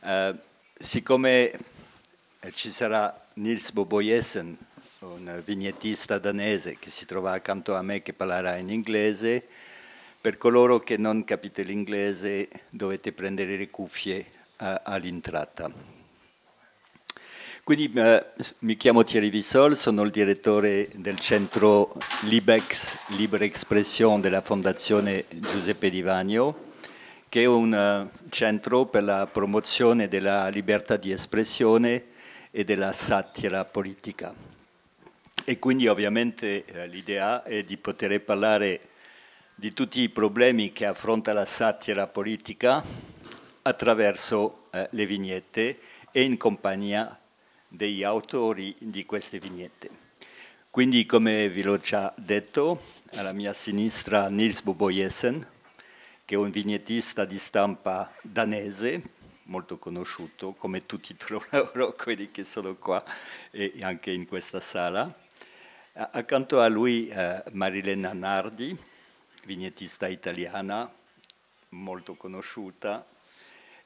Eh, siccome eh, ci sarà Nils Boboyesen, un vignettista danese che si trova accanto a me che parlerà in inglese, per coloro che non capite l'inglese dovete prendere le cuffie eh, all'entrata. Quindi eh, mi chiamo Thierry Vissol, sono il direttore del centro Libex, Libre Expression della Fondazione Giuseppe Di Vagno che è un eh, centro per la promozione della libertà di espressione e della satira politica. E quindi ovviamente eh, l'idea è di poter parlare di tutti i problemi che affronta la satira politica attraverso eh, le vignette e in compagnia degli autori di queste vignette. Quindi, come vi l'ho già detto, alla mia sinistra Nils Boboyesen, che è un vignettista di stampa danese, molto conosciuto, come tutti loro, quelli che sono qua e anche in questa sala. Accanto a lui eh, Marilena Nardi, vignettista italiana, molto conosciuta,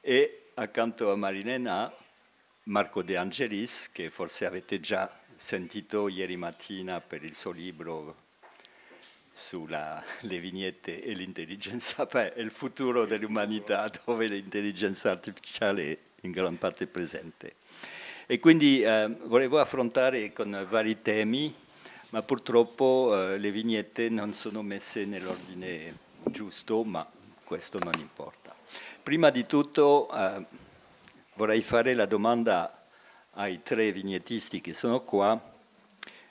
e accanto a Marilena Marco De Angelis, che forse avete già sentito ieri mattina per il suo libro sulle vignette e l'intelligenza, beh, il futuro dell'umanità dove l'intelligenza artificiale è in gran parte presente. E quindi eh, volevo affrontare con vari temi, ma purtroppo eh, le vignette non sono messe nell'ordine giusto, ma questo non importa. Prima di tutto eh, vorrei fare la domanda ai tre vignettisti che sono qua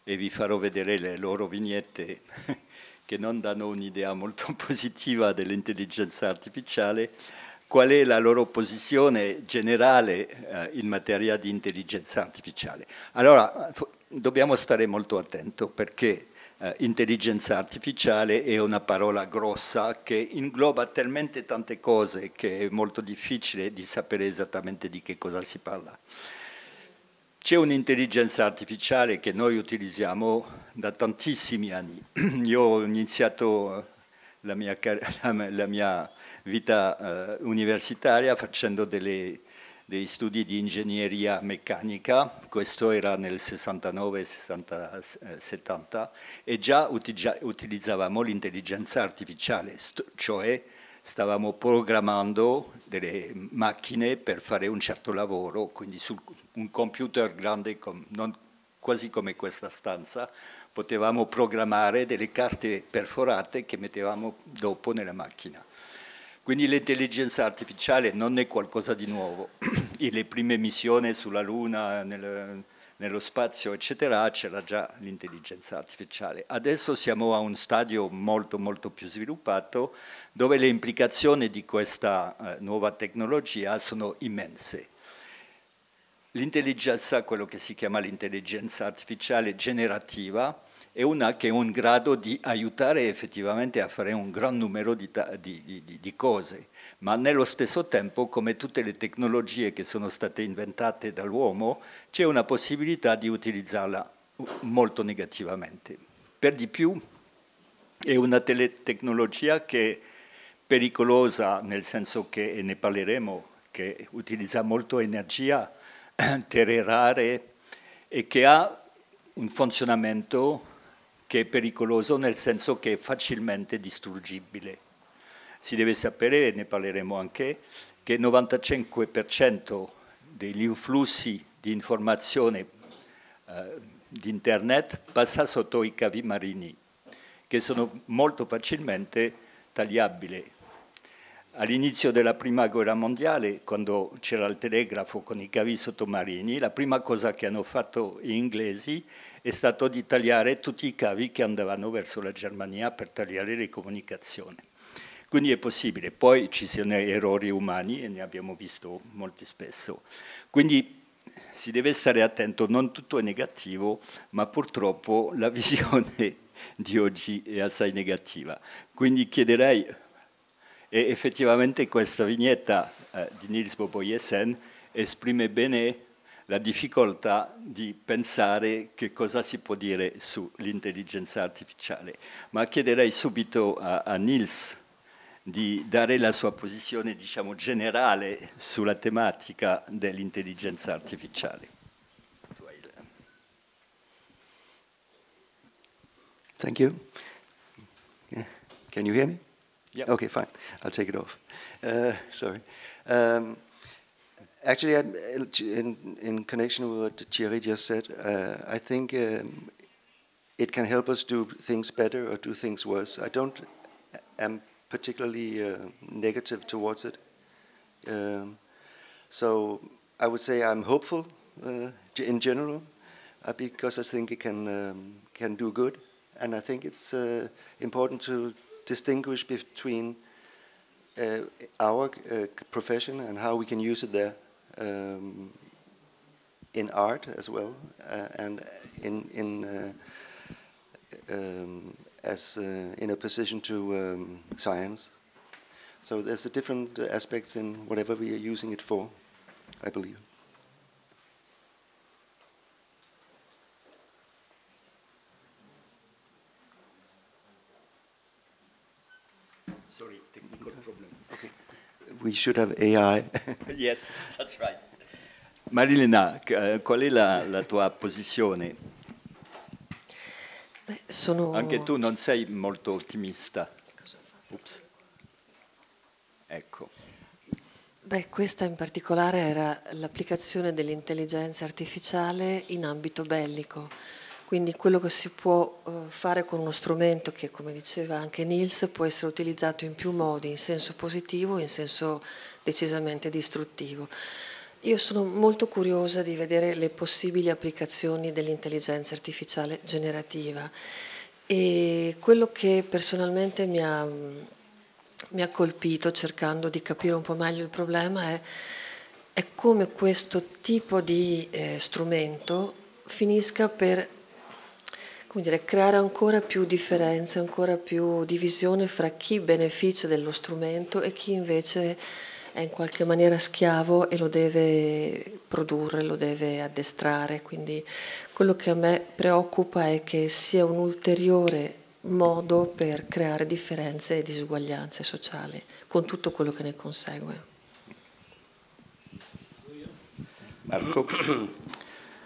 e vi farò vedere le loro vignette che non danno un'idea molto positiva dell'intelligenza artificiale, qual è la loro posizione generale eh, in materia di intelligenza artificiale. Allora, dobbiamo stare molto attenti perché eh, intelligenza artificiale è una parola grossa che ingloba talmente tante cose che è molto difficile di sapere esattamente di che cosa si parla. C'è un'intelligenza artificiale che noi utilizziamo da tantissimi anni. Io ho iniziato eh, la mia, la mia vita eh, universitaria facendo delle, dei studi di ingegneria meccanica, questo era nel 69-70, eh, e già utilizzavamo l'intelligenza artificiale, cioè stavamo programmando delle macchine per fare un certo lavoro, quindi su un computer grande, com, non, quasi come questa stanza, potevamo programmare delle carte perforate che mettevamo dopo nella macchina. Quindi l'intelligenza artificiale non è qualcosa di nuovo. E le prime missioni sulla Luna, nel, nello spazio, eccetera, c'era già l'intelligenza artificiale. Adesso siamo a un stadio molto, molto più sviluppato dove le implicazioni di questa eh, nuova tecnologia sono immense. L'intelligenza, quello che si chiama l'intelligenza artificiale generativa, è una che è in grado di aiutare effettivamente a fare un gran numero di, di, di, di cose ma nello stesso tempo, come tutte le tecnologie che sono state inventate dall'uomo, c'è una possibilità di utilizzarla molto negativamente. Per di più è una tecnologia che è pericolosa, nel senso che, e ne parleremo, che utilizza molto energia, terre rare e che ha un funzionamento che è pericoloso nel senso che è facilmente distruggibile si deve sapere, e ne parleremo anche, che il 95% degli influssi di informazione eh, di internet passa sotto i cavi marini, che sono molto facilmente tagliabili. All'inizio della prima guerra mondiale, quando c'era il telegrafo con i cavi sottomarini, la prima cosa che hanno fatto gli inglesi è stato di tagliare tutti i cavi che andavano verso la Germania per tagliare le comunicazioni. Quindi è possibile. Poi ci sono errori umani e ne abbiamo visto molti spesso. Quindi si deve stare attento, non tutto è negativo, ma purtroppo la visione di oggi è assai negativa. Quindi chiederei, e effettivamente questa vignetta eh, di Nils Boboyesen esprime bene la difficoltà di pensare che cosa si può dire sull'intelligenza artificiale, ma chiederei subito a, a Nils di dare la sua posizione diciamo, generale sulla tematica dell'intelligenza artificiale. Thank you. Can you hear me? Yeah. Okay, fine. I'll take it off. Uh, sorry. Um, actually, uh, in, in, connection with what Thierry just said, uh, I think um, it can help us do things better or do things worse. I don't uh, am particularly uh, negative towards it. Um, so I would say I'm hopeful uh, in general uh, because I think it can um, can do good, and I think it's uh, important to distinguish between uh, our uh, profession and how we can use it there um, in art as well and in in um, as uh, in opposition to um, science. So there's a different uh, aspects in whatever we are using it for, I believe. Sorry, technical problem. Okay. We should have AI. yes, that's right. Marilena, eh, qual è la, la tua posizione Beh, sono... Anche tu non sei molto ottimista. Ups. Ecco. Beh, questa in particolare era l'applicazione dell'intelligenza artificiale in ambito bellico, quindi quello che si può eh, fare con uno strumento che, come diceva anche Nils, può essere utilizzato in più modi, in senso positivo e in senso decisamente distruttivo. Io sono molto curiosa di vedere le possibili applicazioni dell'intelligenza artificiale generativa e quello che personalmente mi ha, mi ha, colpito cercando di capire un po' meglio il problema è, è come questo tipo di eh, strumento finisca per dire, creare ancora più differenze, ancora più divisione fra chi beneficia dello strumento e chi invece è in qualche maniera schiavo e lo deve produrre, lo deve addestrare, quindi quello che a me preoccupa è che sia un ulteriore modo per creare differenze e disuguaglianze sociali, con tutto quello che ne consegue. Marco.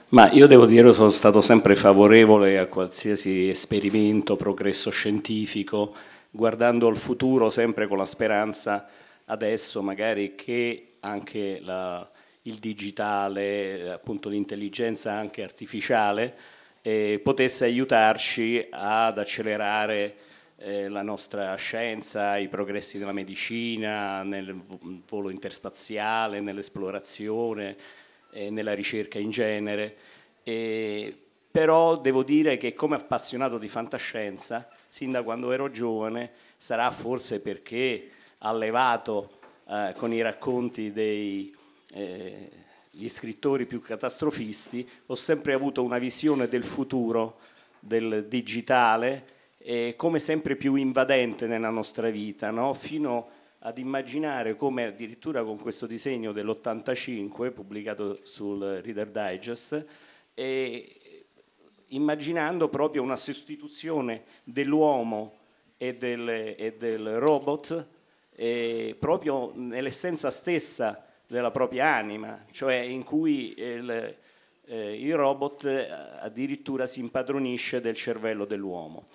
Ma io devo dire che sono stato sempre favorevole a qualsiasi esperimento, progresso scientifico, guardando al futuro sempre con la speranza adesso magari che anche la, il digitale, appunto l'intelligenza anche artificiale, eh, potesse aiutarci ad accelerare eh, la nostra scienza, i progressi nella medicina, nel volo interspaziale, nell'esplorazione, eh, nella ricerca in genere. E, però devo dire che come appassionato di fantascienza, sin da quando ero giovane, sarà forse perché allevato eh, con i racconti degli eh, scrittori più catastrofisti, ho sempre avuto una visione del futuro, del digitale, eh, come sempre più invadente nella nostra vita, no? fino ad immaginare come addirittura con questo disegno dell'85 pubblicato sul Reader Digest, immaginando proprio una sostituzione dell'uomo e del, e del robot eh, proprio nell'essenza stessa della propria anima, cioè in cui il, eh, il robot eh, addirittura si impadronisce del cervello dell'uomo.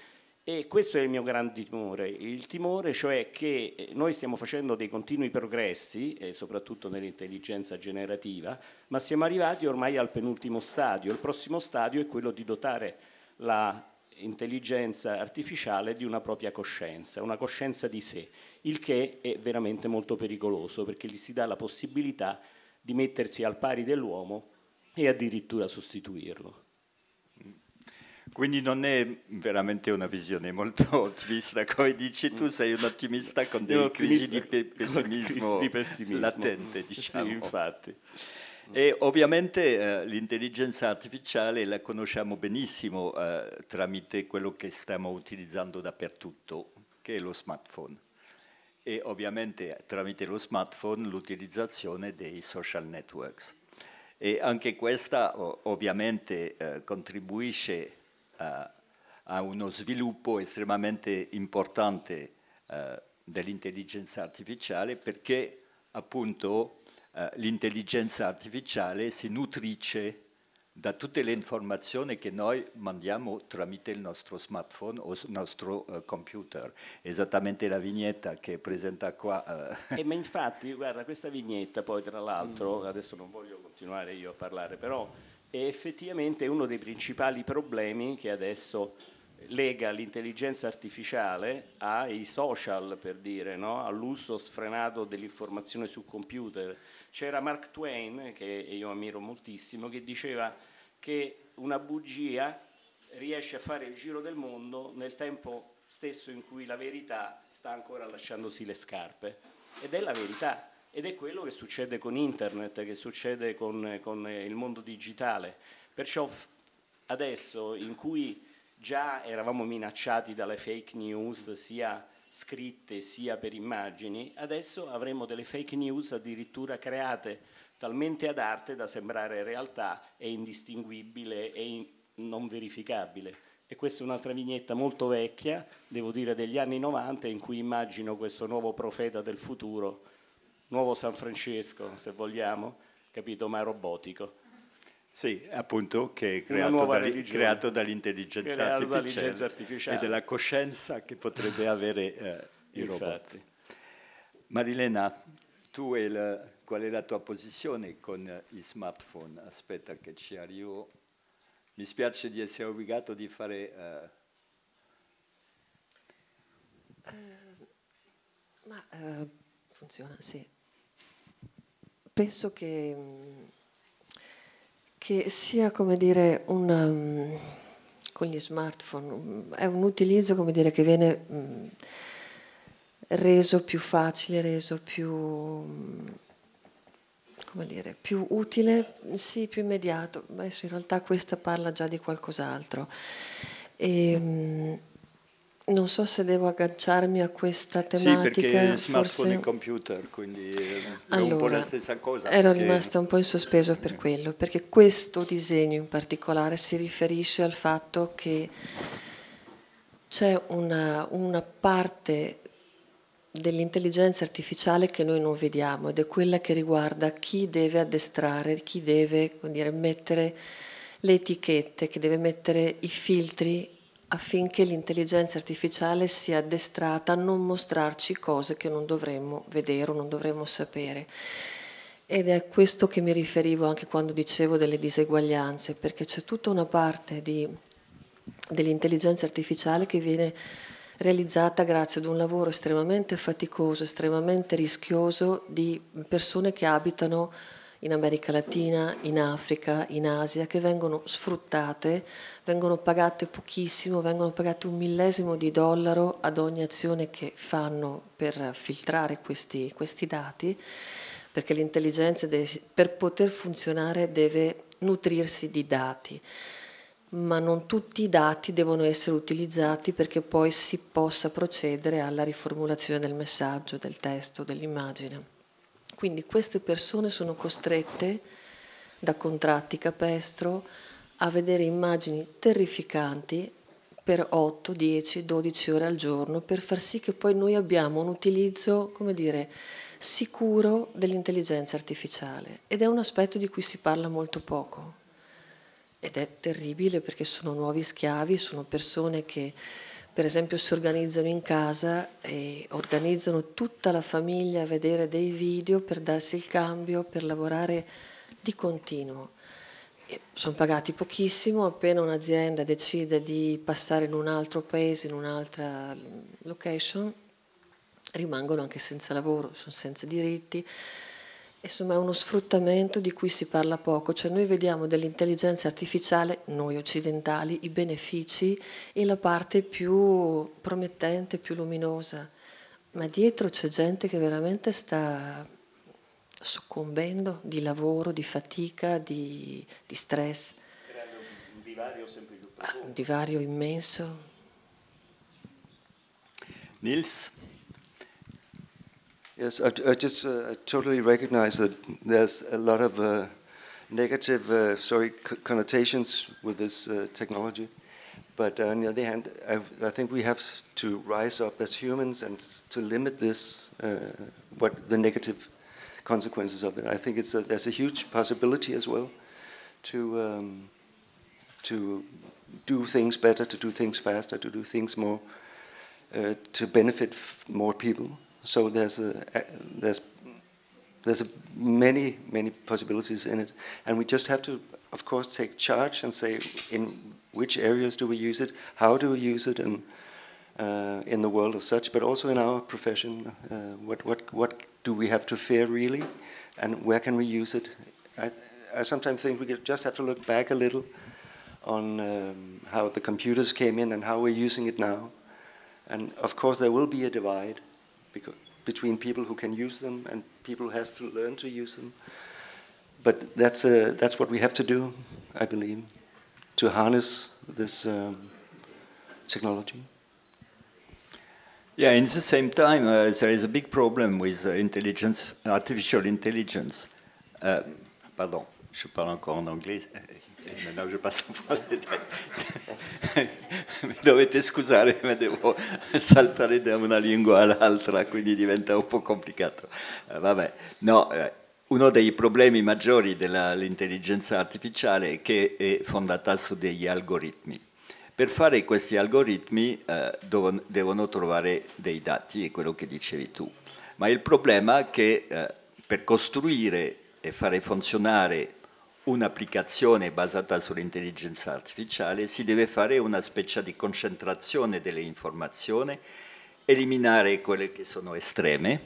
E questo è il mio grande timore, il timore cioè che eh, noi stiamo facendo dei continui progressi, soprattutto nell'intelligenza generativa, ma siamo arrivati ormai al penultimo stadio, il prossimo stadio è quello di dotare la intelligenza artificiale di una propria coscienza, una coscienza di sé, il che è veramente molto pericoloso perché gli si dà la possibilità di mettersi al pari dell'uomo e addirittura sostituirlo. Quindi non è veramente una visione molto ottimista, come dici tu, sei un ottimista con dei crisi di, pe- pessimismo crisi di pessimismo latente, diciamo. Sì, infatti. Mm. E ovviamente eh, l'intelligenza artificiale la conosciamo benissimo eh, tramite quello che stiamo utilizzando dappertutto, che è lo smartphone. E ovviamente tramite lo smartphone l'utilizzazione dei social networks. E anche questa ovviamente eh, contribuisce a, eh, a, uno sviluppo estremamente importante eh, dell'intelligenza artificiale perché appunto eh, l'intelligenza artificiale si nutrice da tutte le informazioni che noi mandiamo tramite il nostro smartphone o il nostro uh, computer. Esattamente la vignetta che presenta qua. Uh. Eh, ma infatti, guarda, questa vignetta poi tra l'altro, mm. adesso non voglio continuare io a parlare, però è effettivamente uno dei principali problemi che adesso lega l'intelligenza artificiale ai social, per dire, no? all'uso sfrenato dell'informazione sul computer c'era Mark Twain, che io ammiro moltissimo, che diceva che una bugia riesce a fare il giro del mondo nel tempo stesso in cui la verità sta ancora lasciandosi le scarpe. Ed è la verità, ed è quello che succede con internet, che succede con, con il mondo digitale. Perciò adesso in cui già eravamo minacciati dalle fake news, sia scritte sia per immagini, adesso avremo delle fake news addirittura create talmente ad arte da sembrare realtà e indistinguibile e in non verificabile. E questa è un'altra vignetta molto vecchia, devo dire degli anni 90, in cui immagino questo nuovo profeta del futuro, nuovo San Francesco se vogliamo, capito, ma robotico. Sì, appunto, che è creato, dagli, creato dall'intelligenza artificiale, artificiale, e della coscienza che potrebbe avere eh, i robot. Marilena, tu e la, qual è la tua posizione con i smartphone? Aspetta che ci arrivo. Mi spiace di essere obbligato di fare... Eh... eh ma eh, funziona, sì. Penso che mm, che sia come dire un um, con gli smartphone um, è un utilizzo come dire che viene mh, mm, reso più facile, reso più mh, mm, come dire, più utile, sì, più immediato. ma in realtà questa parla già di qualcos'altro. E, ehm, mh, non so se devo agganciarmi a questa tematica. Sì, perché smartphone forse... e computer, quindi allora, è un po' la stessa cosa. Ero perché... rimasta un po' in sospeso per quello, perché questo disegno in particolare si riferisce al fatto che c'è una, una parte dell'intelligenza artificiale che noi non vediamo ed è quella che riguarda chi deve addestrare, chi deve dire, mettere le etichette, chi deve mettere i filtri affinché l'intelligenza artificiale sia addestrata a non mostrarci cose che non dovremmo vedere o non dovremmo sapere. Ed è a questo che mi riferivo anche quando dicevo delle diseguaglianze, perché c'è tutta una parte dell'intelligenza artificiale che viene realizzata grazie ad un lavoro estremamente faticoso, estremamente rischioso di persone che abitano in America Latina, in Africa, in Asia, che vengono sfruttate vengono pagate pochissimo, vengono pagate un millesimo di dollaro ad ogni azione che fanno per filtrare questi, questi dati, perché l'intelligenza per poter funzionare deve nutrirsi di dati ma non tutti i dati devono essere utilizzati perché poi si possa procedere alla riformulazione del messaggio, del testo, dell'immagine. Quindi queste persone sono costrette da contratti capestro a vedere immagini terrificanti per 8, 10, 12 ore al giorno per far sì che poi noi abbiamo un utilizzo, come dire, sicuro dell'intelligenza artificiale ed è un aspetto di cui si parla molto poco ed è terribile perché sono nuovi schiavi, sono persone che per esempio si organizzano in casa e organizzano tutta la famiglia a vedere dei video per darsi il cambio, per lavorare di continuo sono pagati pochissimo, appena un'azienda decide di passare in un altro paese, in un'altra location, rimangono anche senza lavoro, sono senza diritti. Insomma è uno sfruttamento di cui si parla poco, cioè noi vediamo dell'intelligenza artificiale, noi occidentali, i benefici e la parte più promettente, più luminosa, ma dietro c'è gente che veramente sta soccombendo di lavoro, di fatica, di, di stress. Creando un divario sempre più ah, profondo. Un divario immenso. Nils? Yes, I, I just uh, I totally recognize that there's a lot of uh, negative, uh, sorry, connotations with this uh, technology. But uh, on the other hand, I, I, think we have to rise up as humans and to limit this, uh, what the negative consequences of it. I think it's a, there's a huge possibility as well to um, to do things better, to do things faster, to do things more, uh, to benefit more people. So there's a, a there's there's a many many possibilities in it, and we just have to, of course, take charge and say in which areas do we use it, how do we use it, and uh, in the world as such, but also in our profession. Uh, what, what, what do we have to fear really, and where can we use it? I, I sometimes think we just have to look back a little on um, how the computers came in and how we're using it now. And of course, there will be a divide between people who can use them and people who has to learn to use them. But that's, uh, that's what we have to do, I believe, to harness this um, technology. Yeah, in the same time, uh, there is a big problem with uh, intelligence, artificial intelligence. Uh, pardon, je parle encore en anglais. Maintenant je passo in francese. Mi dovete scusare, ma devo saltare da una lingua all'altra, quindi diventa un po' complicato. Uh, vabbè, no, uh, uno dei problemi maggiori dell'intelligenza artificiale è che è fondata su degli algoritmi per fare questi algoritmi eh, devono trovare dei dati, è quello che dicevi tu. Ma il problema è che eh, per costruire e fare funzionare un'applicazione basata sull'intelligenza artificiale si deve fare una specie di concentrazione delle informazioni, eliminare quelle che sono estreme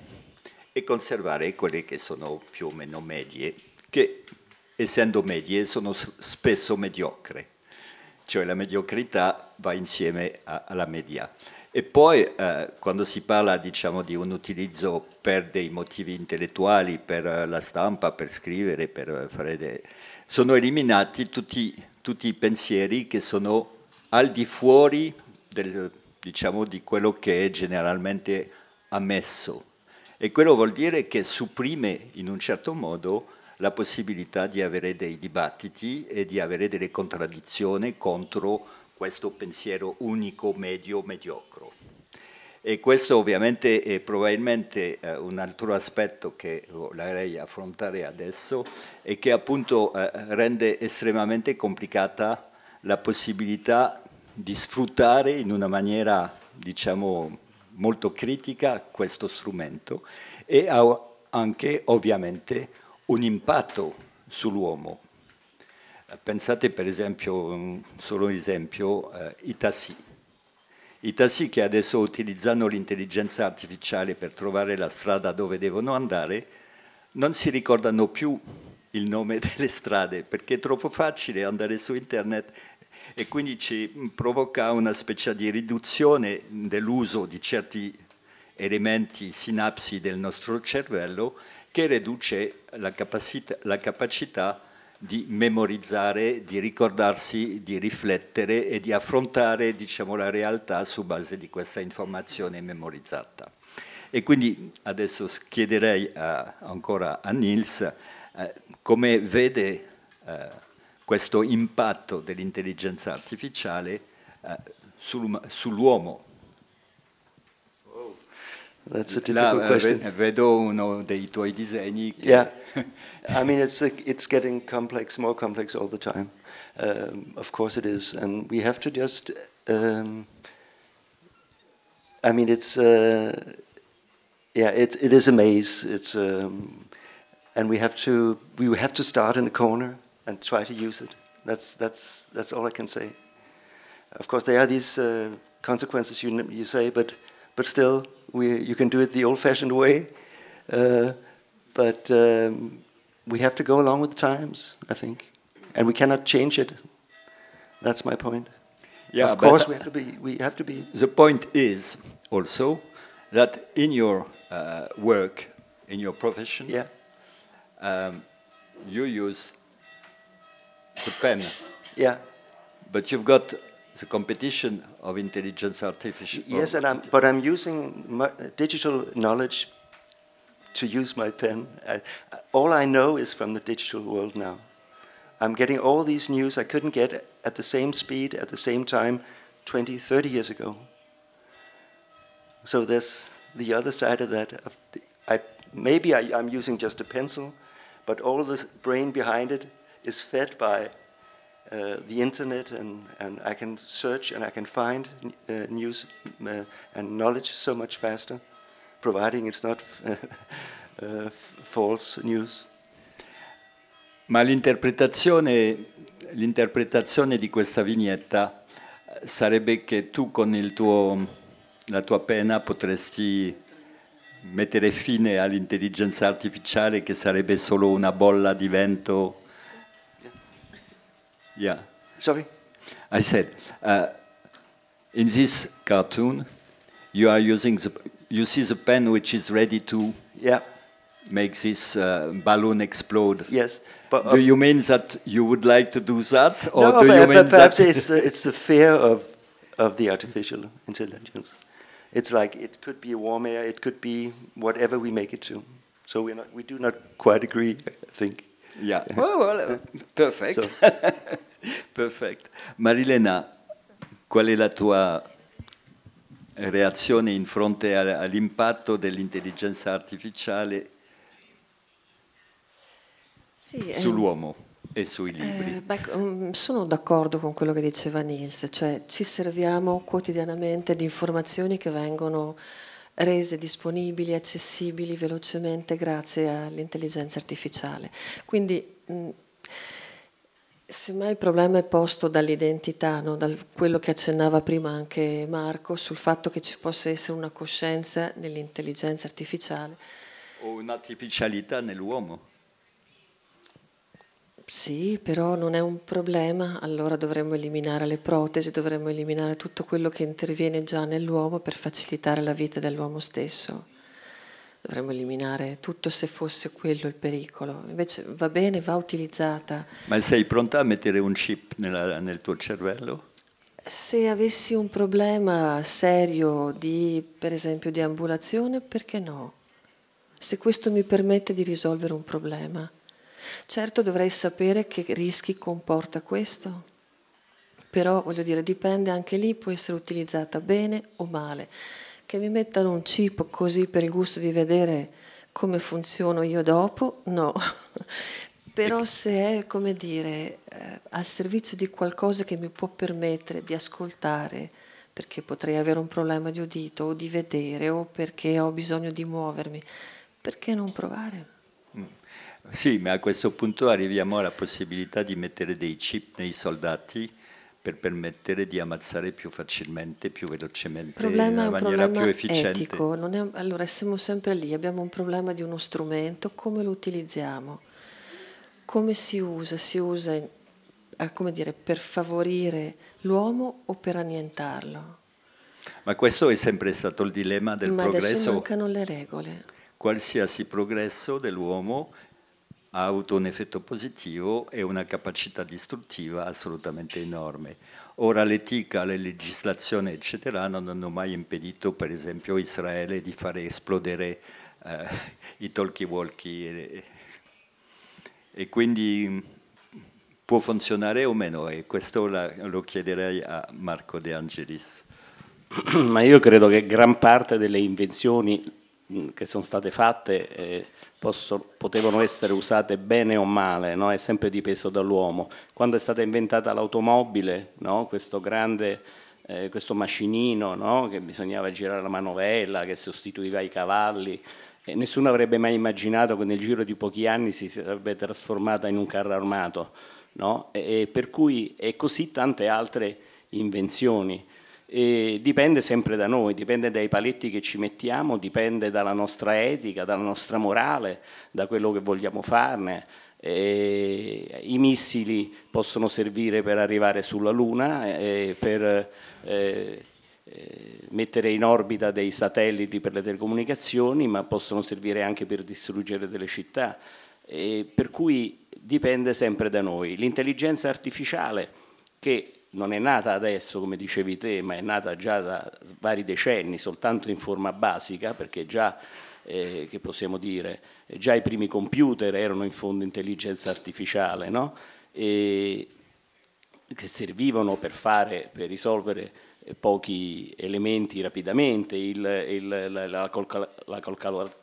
e conservare quelle che sono più o meno medie, che essendo medie sono spesso mediocre cioè la mediocrità va insieme a, alla media. E poi eh, quando si parla diciamo, di un utilizzo per dei motivi intellettuali, per eh, la stampa, per scrivere, per fare dei... sono eliminati tutti, tutti, i pensieri che sono al di fuori del, diciamo, di quello che è generalmente ammesso. E quello vuol dire che supprime in un certo modo la possibilità di avere dei dibattiti e di avere delle contraddizioni contro questo pensiero unico, medio, mediocro. E questo ovviamente è probabilmente eh, un altro aspetto che vorrei affrontare adesso e che appunto eh, rende estremamente complicata la possibilità di sfruttare in una maniera diciamo molto critica questo strumento e anche ovviamente un impatto sull'uomo. Pensate per esempio, solo un esempio, eh, i tassi. I tassi che adesso utilizzano l'intelligenza artificiale per trovare la strada dove devono andare, non si ricordano più il nome delle strade perché è troppo facile andare su internet e quindi ci provoca una specie di riduzione dell'uso di certi elementi sinapsi del nostro cervello che riduce la capacità, la capacità di memorizzare, di ricordarsi, di riflettere e di affrontare diciamo, la realtà su base di questa informazione memorizzata. E quindi adesso chiederei a, ancora a Nils eh, come vede eh, questo impatto dell'intelligenza artificiale eh, sul, sull'uomo That's a difficult la, question. Vedo uno dei tuoi disegni. Yeah. I mean, it's, it's getting complex, more complex all the time. Um, of course it is. And we have to just, um, I mean, it's, uh, yeah, it, it is a maze. It's, um, and we have to, we have to start in a corner and try to use it. That's, that's, that's all I can say. Of course, there are these uh, consequences you, you say, but but still, we, you can do it the old-fashioned way. Uh, but um, we have to go along with the times, I think, and we cannot change it. That's my point. Yeah, of course, we have to be. We have to be. The point is also that in your uh, work, in your profession, yeah. Um, you use the pen. Yeah. But you've got it's a competition of intelligence artificial. Yes, and I'm, but I'm using digital knowledge to use my pen. I, all I know is from the digital world now. I'm getting all these news I couldn't get at the same speed, at the same time, 20, 30 years ago. So there's the other side of that. I, maybe I, I'm using just a pencil, but all the brain behind it is fed by Uh, the internet and, and I can search and I can find uh, news uh, and knowledge so much faster, providing it's not uh, false news. Ma l'interpretazione, l'interpretazione di questa vignetta eh, sarebbe che tu con tuo, la tua pena potresti mettere fine all'intelligenza artificiale che sarebbe solo una bolla di vento Yeah. Sorry? I said, uh, in this cartoon, you are using the, you see the pen which is ready to yeah. make this uh, balloon explode. Yes. But, do uh, you mean that you would like to do that? Or no, do but, you mean perhaps that it's, the, it's the fear of, of the artificial intelligence. It's like it could be warm air, it could be whatever we make it to. So we're not, we do not quite agree, I think. Yeah. Oh, well, uh, perfect. So. perfect. Marilena, qual è la tua reazione in fronte all'impatto dell'intelligenza artificiale sì, sull'uomo? Eh. E sui libri. Eh, beh, um, sono d'accordo con quello che diceva Nils, cioè ci serviamo quotidianamente di informazioni che vengono rese disponibili, accessibili velocemente grazie all'intelligenza artificiale. Quindi semmai il problema è posto dall'identità, no? da quello che accennava prima anche Marco sul fatto che ci possa essere una coscienza nell'intelligenza artificiale. O un'artificialità nell'uomo. Sì, però non è un problema, allora dovremmo eliminare le protesi, dovremmo eliminare tutto quello che interviene già nell'uomo per facilitare la vita dell'uomo stesso. Dovremmo eliminare tutto se fosse quello il pericolo. Invece va bene, va utilizzata. Ma sei pronta a mettere un chip nella, nel tuo cervello? Se avessi un problema serio di, per esempio, di ambulazione, perché no? Se questo mi permette di risolvere un problema. Certo dovrei sapere che rischi comporta questo, però voglio dire, dipende anche lì, può essere utilizzata bene o male. Che mi mettano un chip così per il gusto di vedere come funziono io dopo, no. Però se è, come dire, eh, al servizio di qualcosa che mi può permettere di ascoltare, perché potrei avere un problema di udito o di vedere o perché ho bisogno di muovermi, perché non provare? Sì, ma a questo punto arriviamo alla possibilità di mettere dei chip nei soldati per permettere di ammazzare più facilmente, più velocemente, in una maniera più efficiente. Etico, è, allora siamo sempre lì, abbiamo un problema di uno strumento, come lo utilizziamo, come si usa, si usa in, dire, per favorire l'uomo o per annientarlo. Ma questo è sempre stato il dilemma del Ma progresso. Ma adesso mancano le regole. Qualsiasi progresso dell'uomo ha avuto un effetto positivo e una capacità distruttiva assolutamente enorme. Ora l'etica, le legislazioni, eccetera, non hanno mai impedito, per esempio, a Israele di fare esplodere eh, i talkie-walkie. E, e, quindi può funzionare o meno, e questo la, lo chiederei a Marco De Angelis. Ma io credo che gran parte delle invenzioni che sono state fatte... Eh, possono, potevano essere usate bene o male, no? è sempre dipeso dall'uomo. Quando è stata inventata l'automobile, no? questo grande... Eh, questo macinino no? che bisognava girare la manovella, che sostituiva i cavalli. E nessuno avrebbe mai immaginato che nel giro di pochi anni si sarebbe trasformata in un carro armato. No? E, e per cui, e così tante altre invenzioni. E dipende sempre da noi, dipende dai paletti che ci mettiamo, dipende dalla nostra etica, dalla nostra morale, da quello che vogliamo farne. E I missili possono servire per arrivare sulla Luna, eh, per eh, eh, mettere in orbita dei satelliti per le telecomunicazioni, ma possono servire anche per distruggere delle città. E per cui dipende sempre da noi. L'intelligenza artificiale che non è nata adesso, come dicevi te, ma è nata già da vari decenni, soltanto in forma basica, perché già, eh, che possiamo dire, già i primi computer erano in fondo intelligenza artificiale, no? e, che servivano per, fare, per risolvere pochi elementi rapidamente, il, il, la, la, la,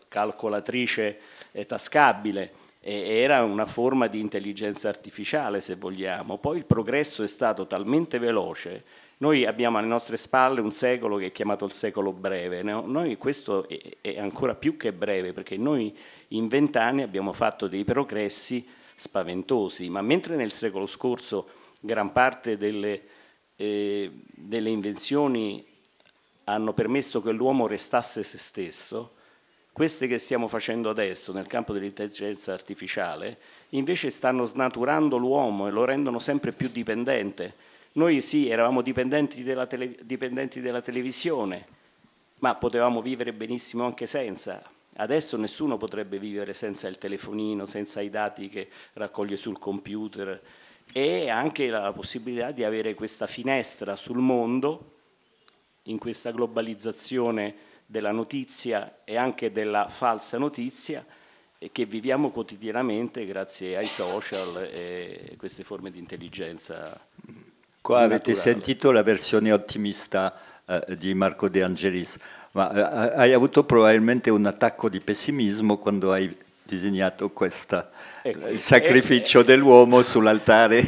calcolatrice tascabile, era una forma di intelligenza artificiale se vogliamo, poi il progresso è stato talmente veloce, noi abbiamo alle nostre spalle un secolo che è chiamato il secolo breve, no? noi questo è ancora più che breve perché noi in vent'anni abbiamo fatto dei progressi spaventosi, ma mentre nel secolo scorso gran parte delle, eh, delle invenzioni hanno permesso che l'uomo restasse se stesso, queste che stiamo facendo adesso nel campo dell'intelligenza artificiale invece stanno snaturando l'uomo e lo rendono sempre più dipendente. Noi sì, eravamo dipendenti della, tele, dipendenti della televisione, ma potevamo vivere benissimo anche senza. Adesso nessuno potrebbe vivere senza il telefonino, senza i dati che raccoglie sul computer e anche la possibilità di avere questa finestra sul mondo in questa globalizzazione della notizia e anche della falsa notizia che viviamo quotidianamente grazie ai social e queste forme di intelligenza. Qua naturale. avete sentito la versione ottimista eh, di Marco De Angelis, ma eh, hai avuto probabilmente un attacco di pessimismo quando hai disegnato questo, ecco, il sacrificio eh, eh dell'uomo eh, sull'altare,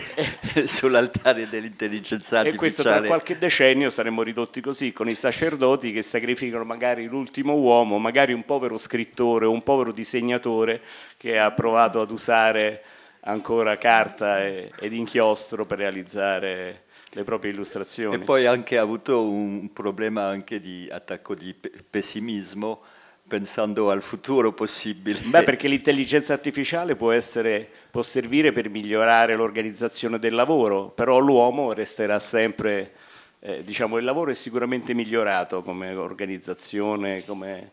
eh, sull'altare dell'intelligenza artificiale. E questo tra qualche decennio saremmo ridotti così, con i sacerdoti che sacrificano magari l'ultimo uomo, magari un povero scrittore o un povero disegnatore che ha provato ad usare ancora carta e, ed inchiostro per realizzare le proprie illustrazioni. E poi anche ha avuto un problema anche di attacco di pessimismo, pensando al futuro possibile. Beh, perché l'intelligenza artificiale può, essere, può servire per migliorare l'organizzazione del lavoro, però l'uomo resterà sempre, eh, diciamo, il lavoro è sicuramente migliorato come organizzazione, come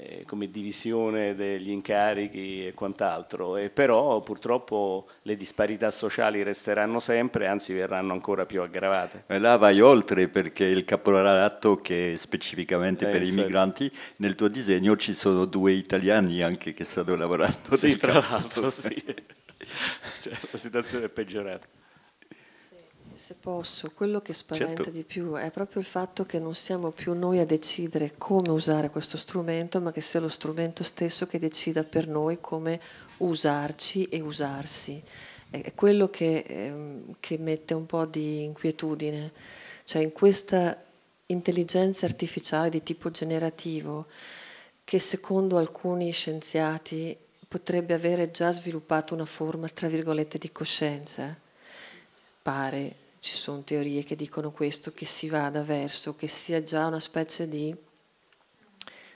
eh, come divisione degli incarichi e quant'altro, e però purtroppo le disparità sociali resteranno sempre, anzi verranno ancora più aggravate. E eh, là vai oltre perché il caporalato che è specificamente eh, per i migranti, nel tuo disegno ci sono due italiani anche che stanno lavorando. Sì, tra l'altro sì, cioè, la situazione è peggiorata. Se posso, quello che spaventa certo. di più è proprio il fatto che non siamo più noi a decidere come usare questo strumento, ma che sia lo strumento stesso che decida per noi come usarci e usarsi. È quello che, ehm, che mette un po' di inquietudine, cioè in questa intelligenza artificiale di tipo generativo che secondo alcuni scienziati potrebbe avere già sviluppato una forma, tra virgolette, di coscienza, pare ci sono teorie che dicono questo, che si vada verso, che sia già una specie di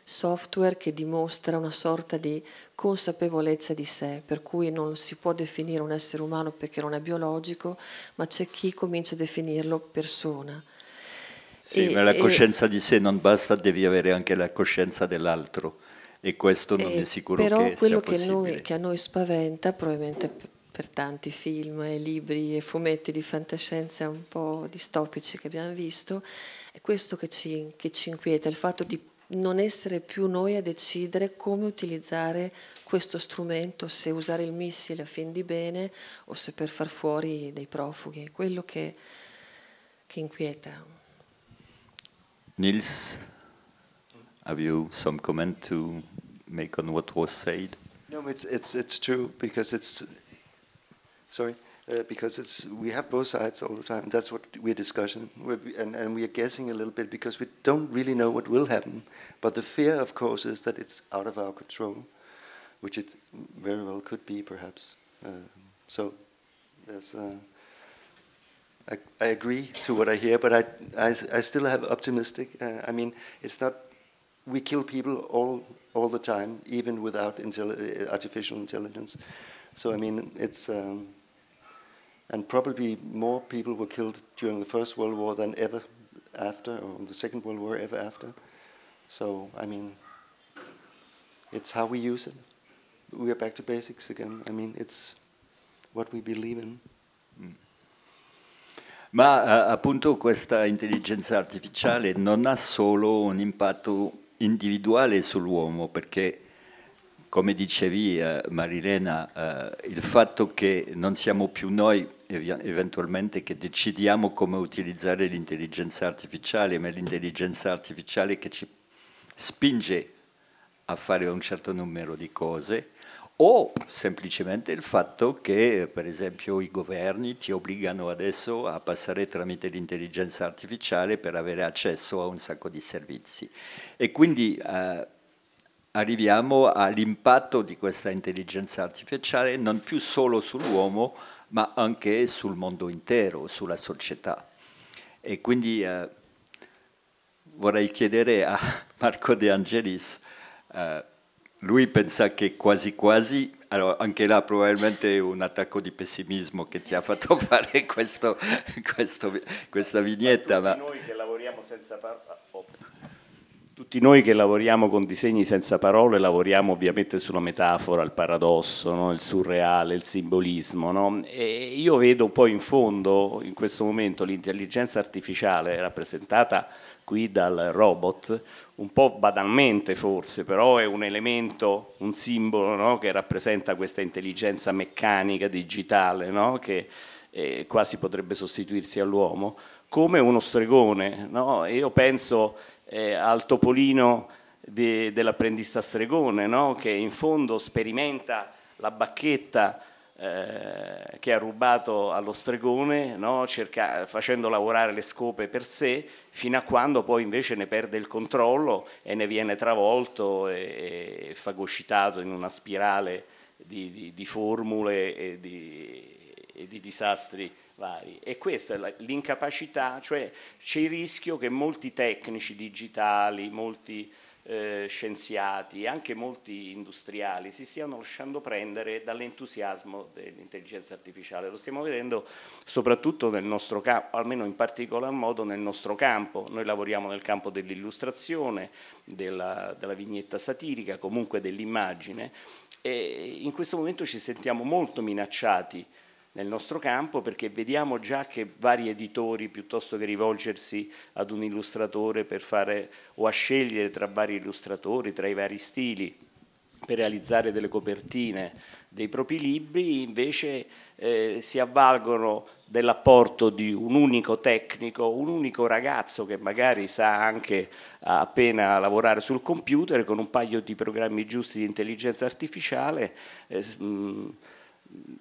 software che dimostra una sorta di consapevolezza di sé, per cui non si può definire un essere umano perché non è biologico, ma c'è chi comincia a definirlo persona. Sì, e, ma la coscienza e, di sé non basta, devi avere anche la coscienza dell'altro e questo non e eh, è sicuro che sia possibile. Però quello che a noi spaventa, probabilmente per tanti film e libri e fumetti di fantascienza un po' distopici che abbiamo visto, è questo che ci, che ci inquieta, il fatto di non essere più noi a decidere come utilizzare questo strumento, se usare il missile a fin di bene o se per far fuori dei profughi, è quello che, che inquieta. Nils, have you some comment to make on what was said? No, it's, it's, it's true because it's, sorry, uh, because it's we have both sides all the time. That's what we're discussing, we're, and and we are guessing a little bit because we don't really know what will happen. But the fear, of course, is that it's out of our control, which it very well could be, perhaps. Uh, so there's. Uh, I, I agree to what I hear, but I, I, I still have optimistic. Uh, I mean, it's not we kill people all all the time, even without intelli uh, artificial intelligence. So I mean, it's um, and probably more people were killed during the First World War than ever after, or the Second World War ever after. So, I mean, it's how we use it. We are back to basics again. I mean, it's what we believe in. Mm. Ma eh, appunto questa intelligenza artificiale non ha solo un impatto individuale sull'uomo, perché come dicevi eh, Marilena, eh, il fatto che non siamo più noi eventualmente che decidiamo come utilizzare l'intelligenza artificiale, ma è l'intelligenza artificiale che ci spinge a fare un certo numero di cose o semplicemente il fatto che per esempio i governi ti obbligano adesso a passare tramite l'intelligenza artificiale per avere accesso a un sacco di servizi e quindi eh, arriviamo all'impatto di questa intelligenza artificiale non più solo sull'uomo ma anche sul mondo intero, sulla società. E quindi eh, vorrei chiedere a Marco De Angelis, eh, lui pensa che quasi quasi, allora anche là probabilmente è un attacco di pessimismo che ti ha fatto fare questo, questo, questa vignetta. Ma, ma... noi che lavoriamo senza... Par- oh. Tutti noi che lavoriamo con disegni senza parole lavoriamo ovviamente sulla metafora, il paradosso, no? il surreale, il simbolismo. No? E io vedo poi in fondo, in questo momento, l'intelligenza artificiale rappresentata qui dal robot, un po' banalmente forse, però è un elemento, un simbolo no? che rappresenta questa intelligenza meccanica, digitale, che eh, quasi potrebbe sostituirsi all'uomo, come uno stregone. Io penso eh, al topolino de, dell'apprendista stregone, no? che in fondo sperimenta la bacchetta eh, che ha rubato allo stregone, no? Cerca, facendo lavorare le scope per sé, fino a quando poi invece ne perde il controllo e ne viene travolto e, e fagocitato in una spirale di, di, di formule e di, e di disastri vari. E questa è l'incapacità, cioè c'è il rischio che molti tecnici digitali, molti eh, scienziati, anche molti industriali si stiano lasciando prendere dall'entusiasmo dell'intelligenza artificiale. Lo stiamo vedendo soprattutto nel nostro campo, almeno in particolar modo nel nostro campo. Noi lavoriamo nel campo dell'illustrazione, della, della vignetta satirica, comunque dell'immagine e in questo momento ci sentiamo molto minacciati nel nostro campo perché vediamo già che vari editori piuttosto che rivolgersi ad un illustratore per fare o a scegliere tra vari illustratori, tra i vari stili per realizzare delle copertine dei propri libri, invece eh, si avvalgono dell'apporto di un unico tecnico, un unico ragazzo che magari sa anche appena lavorare sul computer con un paio di programmi giusti di intelligenza artificiale. Eh, mh,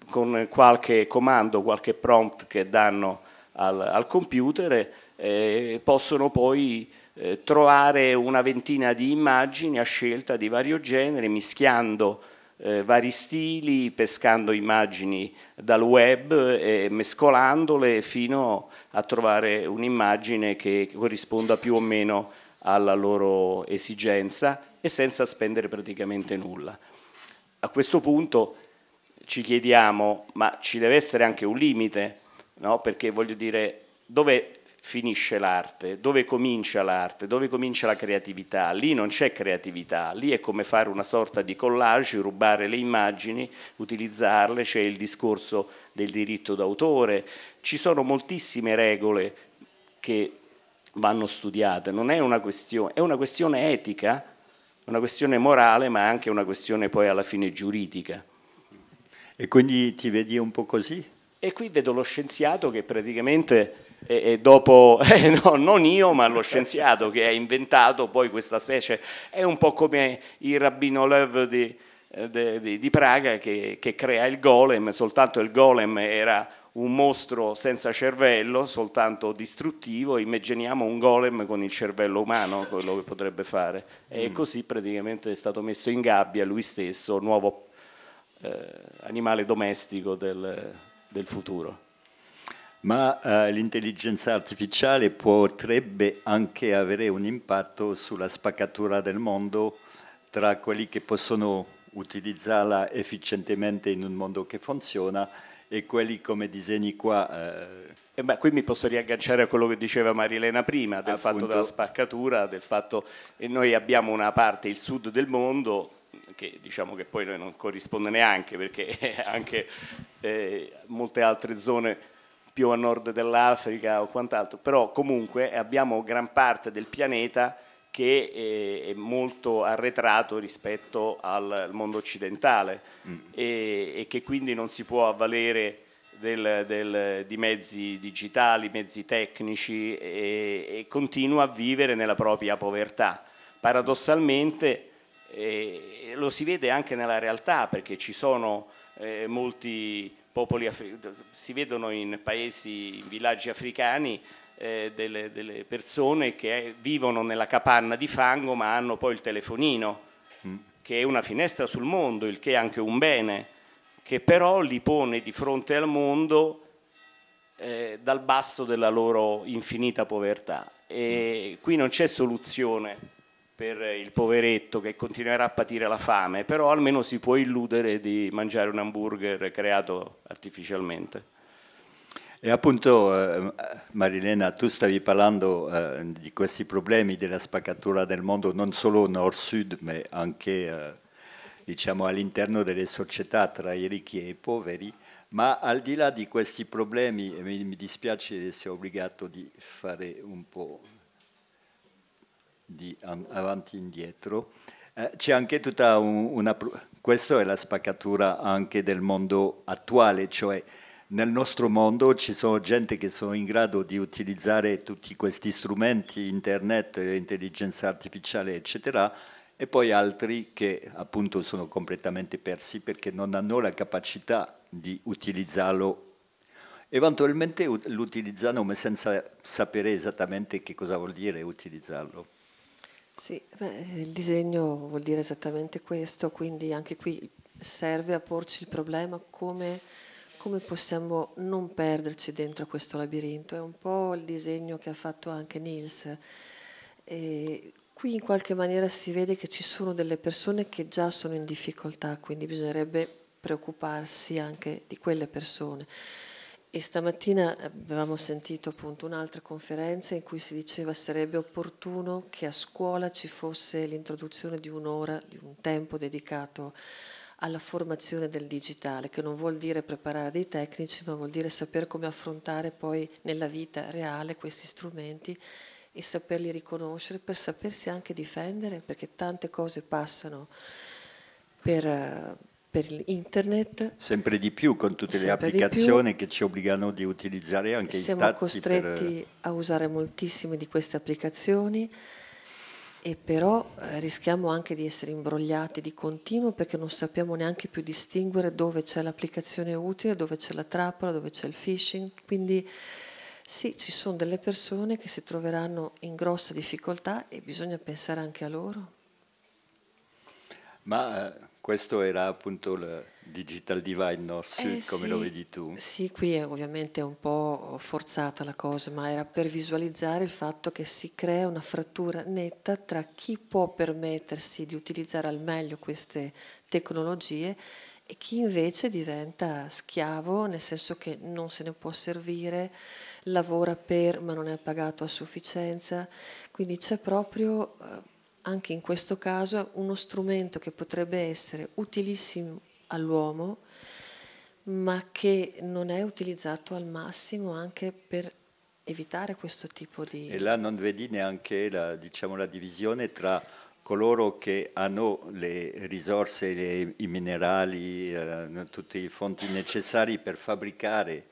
con qualche comando, qualche prompt che danno al, al computer eh, possono poi eh, trovare una ventina di immagini a scelta di vario genere, mischiando eh, vari stili, pescando immagini dal web e mescolandole fino a trovare un'immagine che corrisponda più o meno alla loro esigenza e senza spendere praticamente nulla. A questo punto ci chiediamo, ma ci deve essere anche un limite, no? perché voglio dire, dove finisce l'arte, dove comincia l'arte, dove comincia la creatività, lì non c'è creatività, lì è come fare una sorta di collage, rubare le immagini, utilizzarle, c'è il discorso del diritto d'autore, ci sono moltissime regole che vanno studiate, non è una questione, è una questione etica, una questione morale, ma anche una questione poi alla fine giuridica. E quindi ti vedi un po' così? E qui vedo lo scienziato che praticamente è eh, eh, dopo, eh, no, non io, ma lo scienziato che ha inventato poi questa specie, è un po' come il rabbino Lev di, eh, di, di Praga che, che, crea il golem, soltanto il golem era un mostro senza cervello, soltanto distruttivo, immaginiamo un golem con il cervello umano, quello che potrebbe fare. E mm. così praticamente è stato messo in gabbia lui stesso, nuovo eh, animale domestico del, del futuro. Ma eh, l'intelligenza artificiale potrebbe anche avere un impatto sulla spaccatura del mondo tra quelli che possono utilizzarla efficientemente in un mondo che funziona e quelli come disegni qua. Eh... Beh, qui mi posso riagganciare a quello che diceva Marilena prima, del appunto... fatto della spaccatura, del fatto che noi abbiamo una parte, il sud del mondo, che diciamo che poi non corrisponde neanche perché anche eh, molte altre zone più a nord dell'Africa o quant'altro, però comunque abbiamo gran parte del pianeta che eh, è molto arretrato rispetto al mondo occidentale mm. e, e, che quindi non si può avvalere del, del, di mezzi digitali, mezzi tecnici e, e, continua a vivere nella propria povertà. Paradossalmente e lo si vede anche nella realtà perché ci sono eh, molti popoli africani, si vedono in paesi, in villaggi africani eh, delle, delle, persone che vivono nella capanna di fango ma hanno poi il telefonino mm. che è una finestra sul mondo, il che è anche un bene, che però li pone di fronte al mondo eh, dal basso della loro infinita povertà. E mm. qui non c'è soluzione per il poveretto che continuerà a patire la fame, però almeno si può illudere di mangiare un hamburger creato artificialmente. E appunto, eh, Marilena, tu stavi parlando eh, di questi problemi della spaccatura del mondo non solo nord-sud, ma anche eh, diciamo, all'interno delle società tra i ricchi e i poveri. Ma al di là di questi problemi, mi, dispiace se ho obbligato di fare un po' di avanti e indietro. Eh, c'è anche tutta un, una... Questa è la spaccatura anche del mondo attuale, cioè nel nostro mondo ci sono gente che sono in grado di utilizzare tutti questi strumenti, internet, intelligenza artificiale, eccetera, e poi altri che appunto sono completamente persi perché non hanno la capacità di utilizzarlo. Eventualmente lo utilizzano ma senza sapere esattamente che cosa vuol dire utilizzarlo. Sì, beh, il disegno vuol dire esattamente questo, quindi anche qui serve a porci il problema come, come possiamo non perderci dentro questo labirinto. È un po' il disegno che ha fatto anche Nils. E qui in qualche maniera si vede che ci sono delle persone che già sono in difficoltà, quindi bisognerebbe preoccuparsi anche di quelle persone. E stamattina avevamo sentito appunto un'altra conferenza in cui si diceva sarebbe opportuno che a scuola ci fosse l'introduzione di un'ora, di un tempo dedicato alla formazione del digitale, che non vuol dire preparare dei tecnici, ma vuol dire sapere come affrontare poi nella vita reale questi strumenti e saperli riconoscere per sapersi anche difendere, perché tante cose passano per eh, per internet. Sempre di più con tutte le applicazioni che ci obbligano di utilizzare anche Siamo i stati. Siamo costretti per... a usare moltissime di queste applicazioni e però eh, rischiamo anche di essere imbrogliati di continuo perché non sappiamo neanche più distinguere dove c'è l'applicazione utile, dove c'è la trappola, dove c'è il phishing. Quindi sì, ci sono delle persone che si troveranno in grossa difficoltà e bisogna pensare anche a loro. Ma eh, questo era appunto il Digital Divide Nord eh, come sì, lo vedi tu? Sì, qui è ovviamente un po' forzata la cosa, ma era per visualizzare il fatto che si crea una frattura netta tra chi può permettersi di utilizzare al meglio queste tecnologie e chi invece diventa schiavo, nel senso che non se ne può servire, lavora per ma non è pagato a sufficienza. Quindi c'è proprio eh, anche in questo caso uno strumento che potrebbe essere utilissimo all'uomo, ma che non è utilizzato al massimo anche per evitare questo tipo di... E là non vedi neanche la, diciamo, la divisione tra coloro che hanno le risorse, le, i minerali, eh, tutti i fonti necessari per fabbricare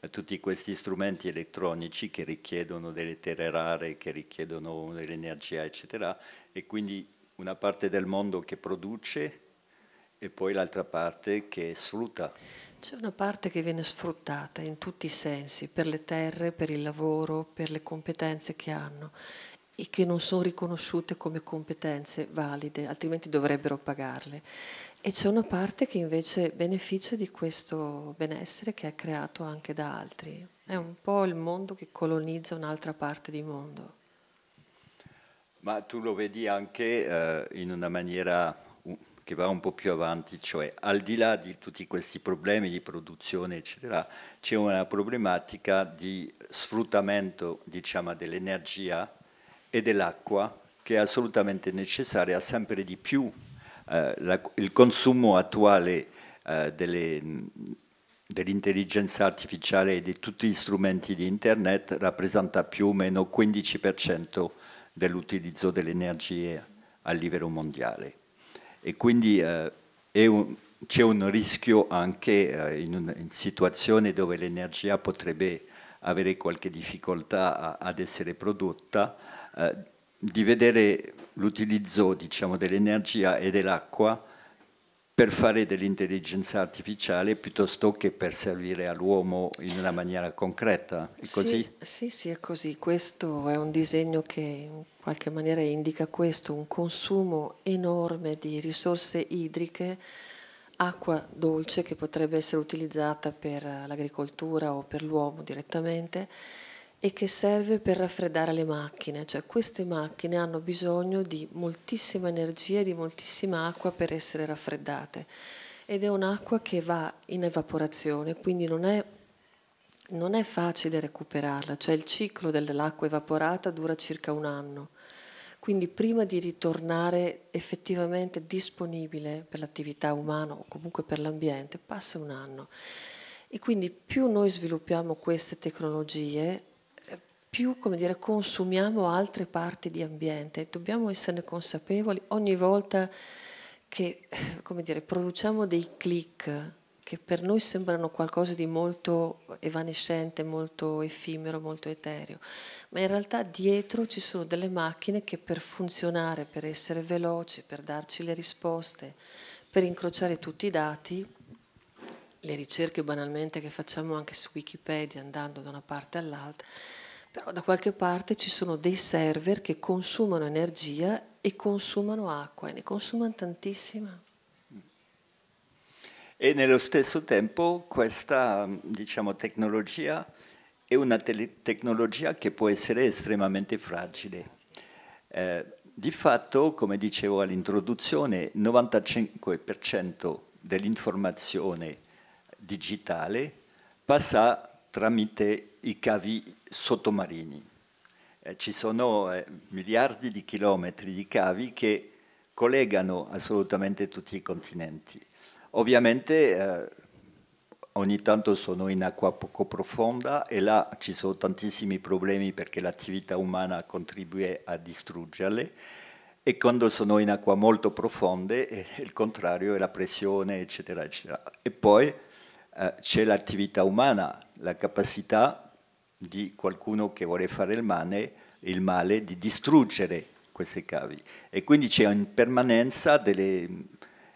eh, tutti questi strumenti elettronici che richiedono delle terre rare, che richiedono dell'energia, eccetera, e quindi una parte del mondo che produce e poi l'altra parte che sfrutta. C'è una parte che viene sfruttata in tutti i sensi, per le terre, per il lavoro, per le competenze che hanno e che non sono riconosciute come competenze valide, altrimenti dovrebbero pagarle. E c'è una parte che invece beneficia di questo benessere che è creato anche da altri. È un po' il mondo che colonizza un'altra parte di mondo. Ma tu lo vedi anche eh, in una maniera che va un po' più avanti, cioè al di là di tutti questi problemi di produzione, eccetera, c'è una problematica di sfruttamento diciamo, dell'energia e dell'acqua che è assolutamente necessaria sempre di più. Eh, la, il consumo attuale eh, dell'intelligenza artificiale e di tutti gli strumenti di Internet rappresenta più o meno 15% dell'utilizzo delle energie a livello mondiale. E quindi eh, c'è un rischio anche eh, in una situazione dove l'energia potrebbe avere qualche difficoltà a, ad essere prodotta, eh, di vedere l'utilizzo diciamo, dell'energia e dell'acqua per fare dell'intelligenza artificiale piuttosto che per servire all'uomo in una maniera concreta. È così? Sì, sì, sì, è così. Questo è un disegno che in qualche maniera indica questo, un consumo enorme di risorse idriche, acqua dolce che potrebbe essere utilizzata per l'agricoltura o per l'uomo direttamente e che serve per raffreddare le macchine, cioè queste macchine hanno bisogno di moltissima energia e di moltissima acqua per essere raffreddate ed è un'acqua che va in evaporazione, quindi non è, non è facile recuperarla, cioè il ciclo dell'acqua evaporata dura circa un anno. Quindi prima di ritornare effettivamente disponibile per l'attività umana o comunque per l'ambiente passa un anno. E quindi più noi sviluppiamo queste tecnologie, più come dire, consumiamo altre parti di ambiente. Dobbiamo esserne consapevoli ogni volta che come dire, produciamo dei click che per noi sembrano qualcosa di molto evanescente, molto effimero, molto etereo, ma in realtà dietro ci sono delle macchine che per funzionare, per essere veloci, per darci le risposte, per incrociare tutti i dati, le ricerche banalmente che facciamo anche su Wikipedia andando da una parte all'altra, però da qualche parte ci sono dei server che consumano energia e consumano acqua e ne consumano tantissima. Mm. E nello stesso tempo questa diciamo, tecnologia è una te- tecnologia che può essere estremamente fragile. Eh, di fatto, come dicevo all'introduzione, il 95% dell'informazione digitale passa tramite i cavi sottomarini. Eh, ci sono eh, miliardi di chilometri di cavi che collegano assolutamente tutti i continenti. Ovviamente eh, ogni tanto sono in acqua poco profonda e là ci sono tantissimi problemi perché l'attività umana contribuisce a distruggerle e quando sono in acqua molto profonde eh, il contrario è la pressione eccetera eccetera. E poi eh, c'è l'attività umana, la capacità di qualcuno che vuole fare il male, il male di distruggere queste cavi. E quindi c'è in permanenza delle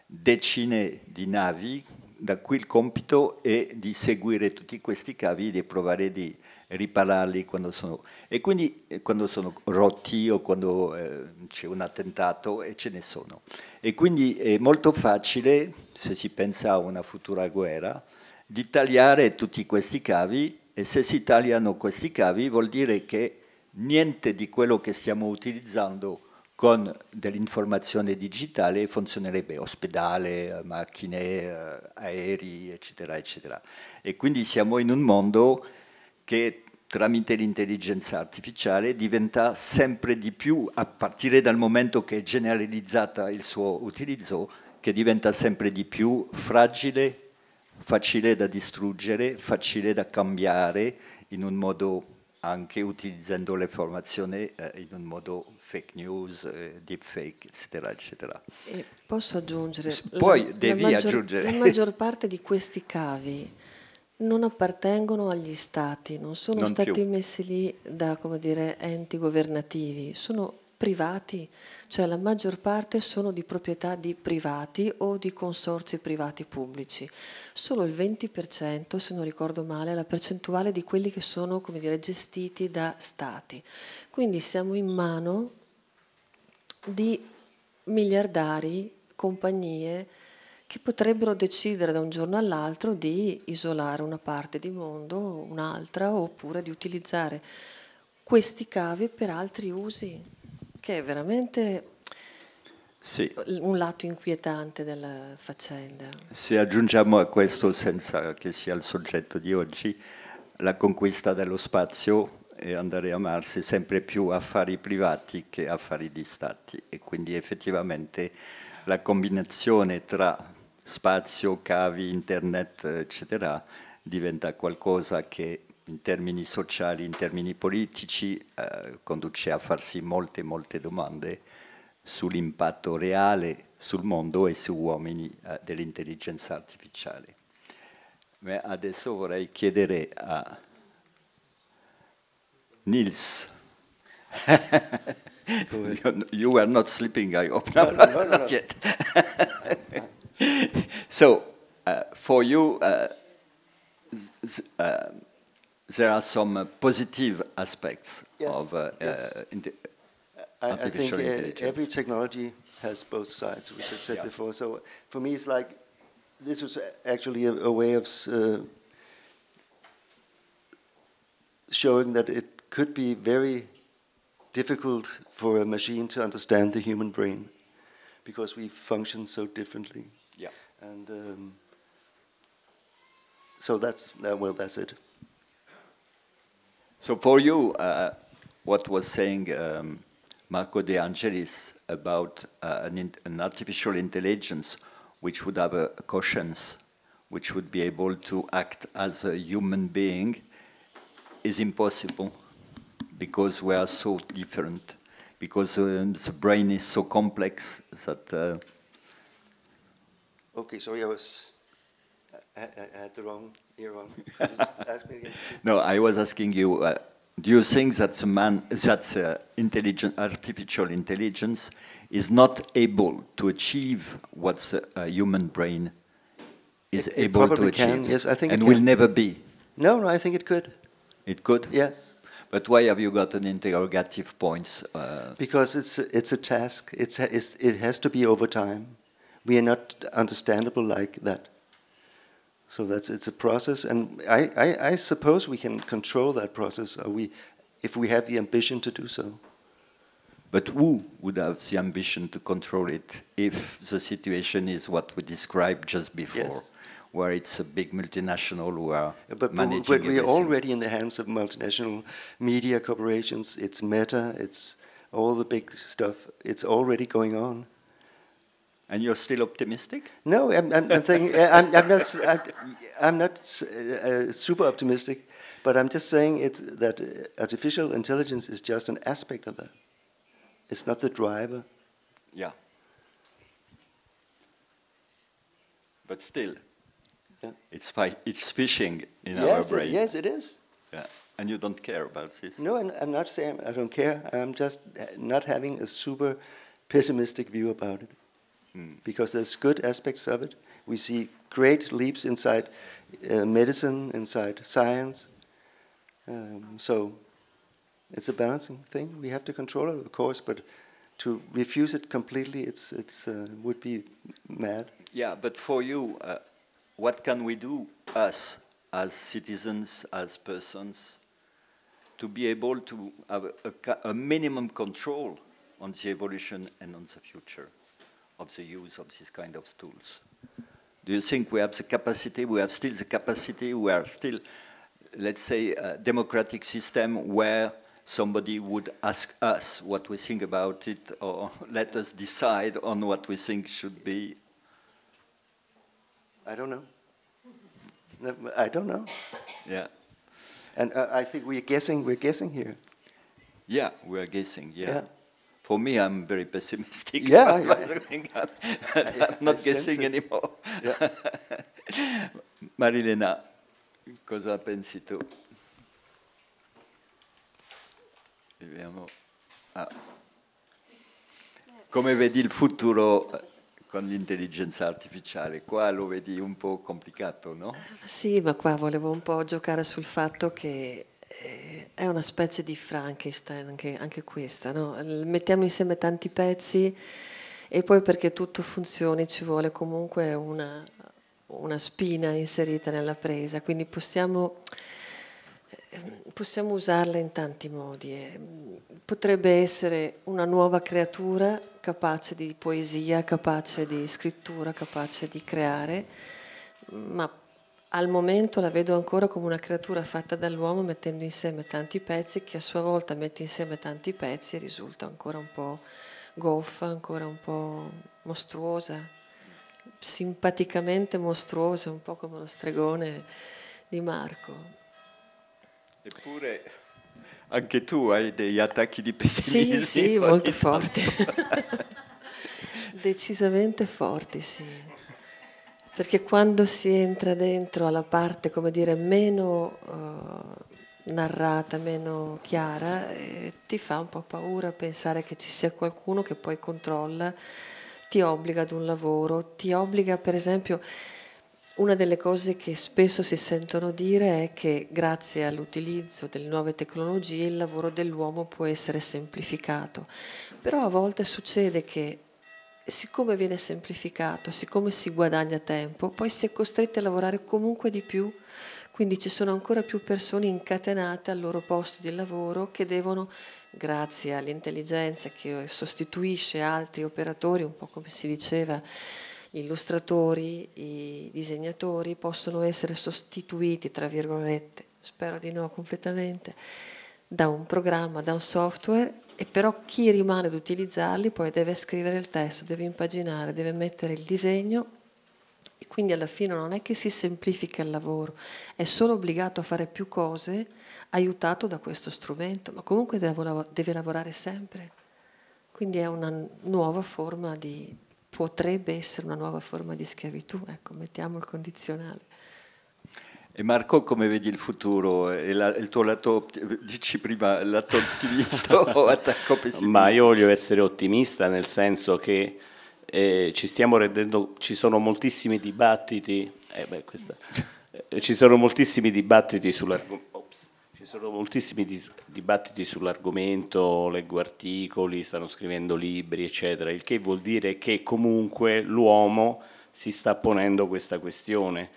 decine di navi da cui il compito è di seguire tutti questi cavi e di provare di ripararli quando sono, e quindi, eh, quando sono rotti o quando eh, c'è un attentato e ce ne sono. E quindi è molto facile, se si pensa a una futura guerra, di tagliare tutti questi cavi e se si tagliano questi cavi vuol dire che niente di quello che stiamo utilizzando con dell'informazione digitale funzionerebbe, ospedale, macchine, aerei, eccetera, eccetera. E quindi siamo in un mondo che tramite l'intelligenza artificiale diventa sempre di più, a partire dal momento che è generalizzata il suo utilizzo, che diventa sempre di più fragile, facile da distruggere, facile da cambiare in un modo anche utilizzando l'informazione eh, in un modo fake news, eh, deepfake, eccetera, eccetera. E posso aggiungere? Poi la, devi la maggior, aggiungere. La maggior parte di questi cavi non appartengono agli stati, non sono non stati più. messi lì da dire, enti governativi, sono privati, cioè la maggior parte sono di proprietà di privati o di consorzi privati pubblici. Solo il 20%, se non ricordo male, è la percentuale di quelli che sono dire, gestiti da stati. Quindi siamo in mano di miliardari, compagnie che potrebbero decidere da un giorno all'altro di isolare una parte di mondo, un'altra, oppure di utilizzare questi cavi per altri usi. Che è veramente sì. un lato inquietante della faccenda. Se aggiungiamo a questo, senza che sia il soggetto di oggi, la conquista dello spazio e andare a amarsi sempre più affari privati che affari di stati e quindi effettivamente la combinazione tra spazio, cavi, internet, eccetera, diventa qualcosa che in termini sociali, in termini politici, eh, conduce a farsi molte, molte domande sull'impatto reale sul mondo e su uomini eh, dell'intelligenza artificiale. Ma adesso vorrei chiedere a Nils. you, were not sleeping, I hope. No, no, no, not yet. so, uh, for you, uh, uh, there are some uh, positive aspects yes. of uh, uh, yes. I, I, think every technology has both sides, which I said yeah. before. So for me, it's like this was actually a, a way of uh, showing that it could be very difficult for a machine to understand the human brain because we function so differently. Yeah. And um, so that's, uh, well, that's it. So for you, uh, what was saying um, Marco De Angelis about uh, an, in, an, artificial intelligence which would have a, a, conscience, which would be able to act as a human being, is impossible because we are so different, because um, the brain is so complex that. Uh okay, sorry, I was. I, I, I had the wrong. You're ask me again. no, I was asking you. Uh, do you think that the man that uh, intelligent, artificial intelligence is not able to achieve what a uh, human brain is it, able it to achieve? Yes, I think and will never be. No, no, I think it could. It could. Yes. But why have you got an interrogative points? Uh, because it's a, it's a task. It's, it's, it has to be over time. We are not understandable like that. So that's it's a process, and I, I, I suppose we can control that process. we, if we have the ambition to do so. But who would have the ambition to control it if the situation is what we described just before, yes. where it's a big multinational who are but, managing But we're already in the hands of multinational media corporations. It's Meta. It's all the big stuff. It's already going on. And you're still optimistic? No, I'm, I'm, I'm I'm, I'm, not, I'm, not uh, uh, super optimistic, but I'm just saying it, that uh, artificial intelligence is just an aspect of that. It's not the driver. Yeah. But still, yeah. it's, it's fishing in yes, our brain. It, yes, it is. Yeah. And you don't care about this? No, I'm, I'm not saying I don't care. I'm just uh, not having a super pessimistic view about it. Mm. because there's good aspects of it. We see great leaps inside uh, medicine, inside science. Um, so it's a balancing thing. We have to control it, of course, but to refuse it completely, it's it's uh, would be mad. Yeah, but for you, uh, what can we do us as citizens, as persons, to be able to have a, a, a minimum control on the evolution and on the future? of the use of these kind of tools? Do you think we have the capacity, we have still the capacity, we are still, let's say, a democratic system where somebody would ask us what we think about it or let us decide on what we think should be? I don't know. I don't know. Yeah. And uh, I think we're guessing, we're guessing here. Yeah, we're guessing, yeah. yeah. for me, I'm very pessimistic. Yeah, yeah. I'm, I'm not guessing eh? anymore. Yeah. Marilena, cosa pensi tu? Vediamo. Ah. Come vedi il futuro eh, con l'intelligenza artificiale? Qua lo vedi un po' complicato, no? Sì, ma qua volevo un po' giocare sul fatto che eh, è una specie di Frankenstein anche, anche questa, no? mettiamo insieme tanti pezzi e poi perché tutto funzioni ci vuole comunque una, una spina inserita nella presa, quindi possiamo, possiamo usarla in tanti modi. Eh. Potrebbe essere una nuova creatura capace di poesia, capace di scrittura, capace di creare, ma al momento la vedo ancora come una creatura fatta dall'uomo mettendo insieme tanti pezzi che a sua volta mette insieme tanti pezzi e risulta ancora un po' goffa, ancora un po' mostruosa, simpaticamente mostruosa, un po' come lo stregone di Marco. Eppure anche tu hai degli attacchi di pessimismo. Sì, sì, molto forti. Decisamente forti, sì. Perché quando si entra dentro alla parte, come dire, meno eh, narrata, meno chiara, eh, ti fa un po' paura pensare che ci sia qualcuno che poi controlla, ti obbliga ad un lavoro, ti obbliga per esempio... Una delle cose che spesso si sentono dire è che grazie all'utilizzo delle nuove tecnologie il lavoro dell'uomo può essere semplificato, però a volte succede che siccome viene semplificato, siccome si guadagna tempo, poi si è costretti a lavorare comunque di più, quindi ci sono ancora più persone incatenate al loro posto di lavoro che devono, grazie all'intelligenza che sostituisce altri operatori, un po' come si diceva, gli illustratori, i disegnatori possono essere sostituiti, tra virgolette, spero di no completamente, da un programma, da un software e però chi rimane ad utilizzarli poi deve scrivere il testo, deve impaginare, deve mettere il disegno e quindi alla fine non è che si semplifica il lavoro, è solo obbligato a fare più cose aiutato da questo strumento, ma comunque deve lavorare sempre. Quindi è una nuova forma di, potrebbe essere una nuova forma di schiavitù, ecco, mettiamo il condizionale. E Marco, come vedi il futuro? La, il tuo lato, dici prima, lato ottimista o attacco pessimista? Ma io voglio essere ottimista nel senso che eh, ci stiamo rendendo, ci sono moltissimi dibattiti, eh beh, questa, eh, ci sono moltissimi dibattiti sull'argomento. sono moltissimi dis- dibattiti sull'argomento, leggo articoli, stanno scrivendo libri, eccetera, il che vuol dire che comunque l'uomo si sta ponendo questa questione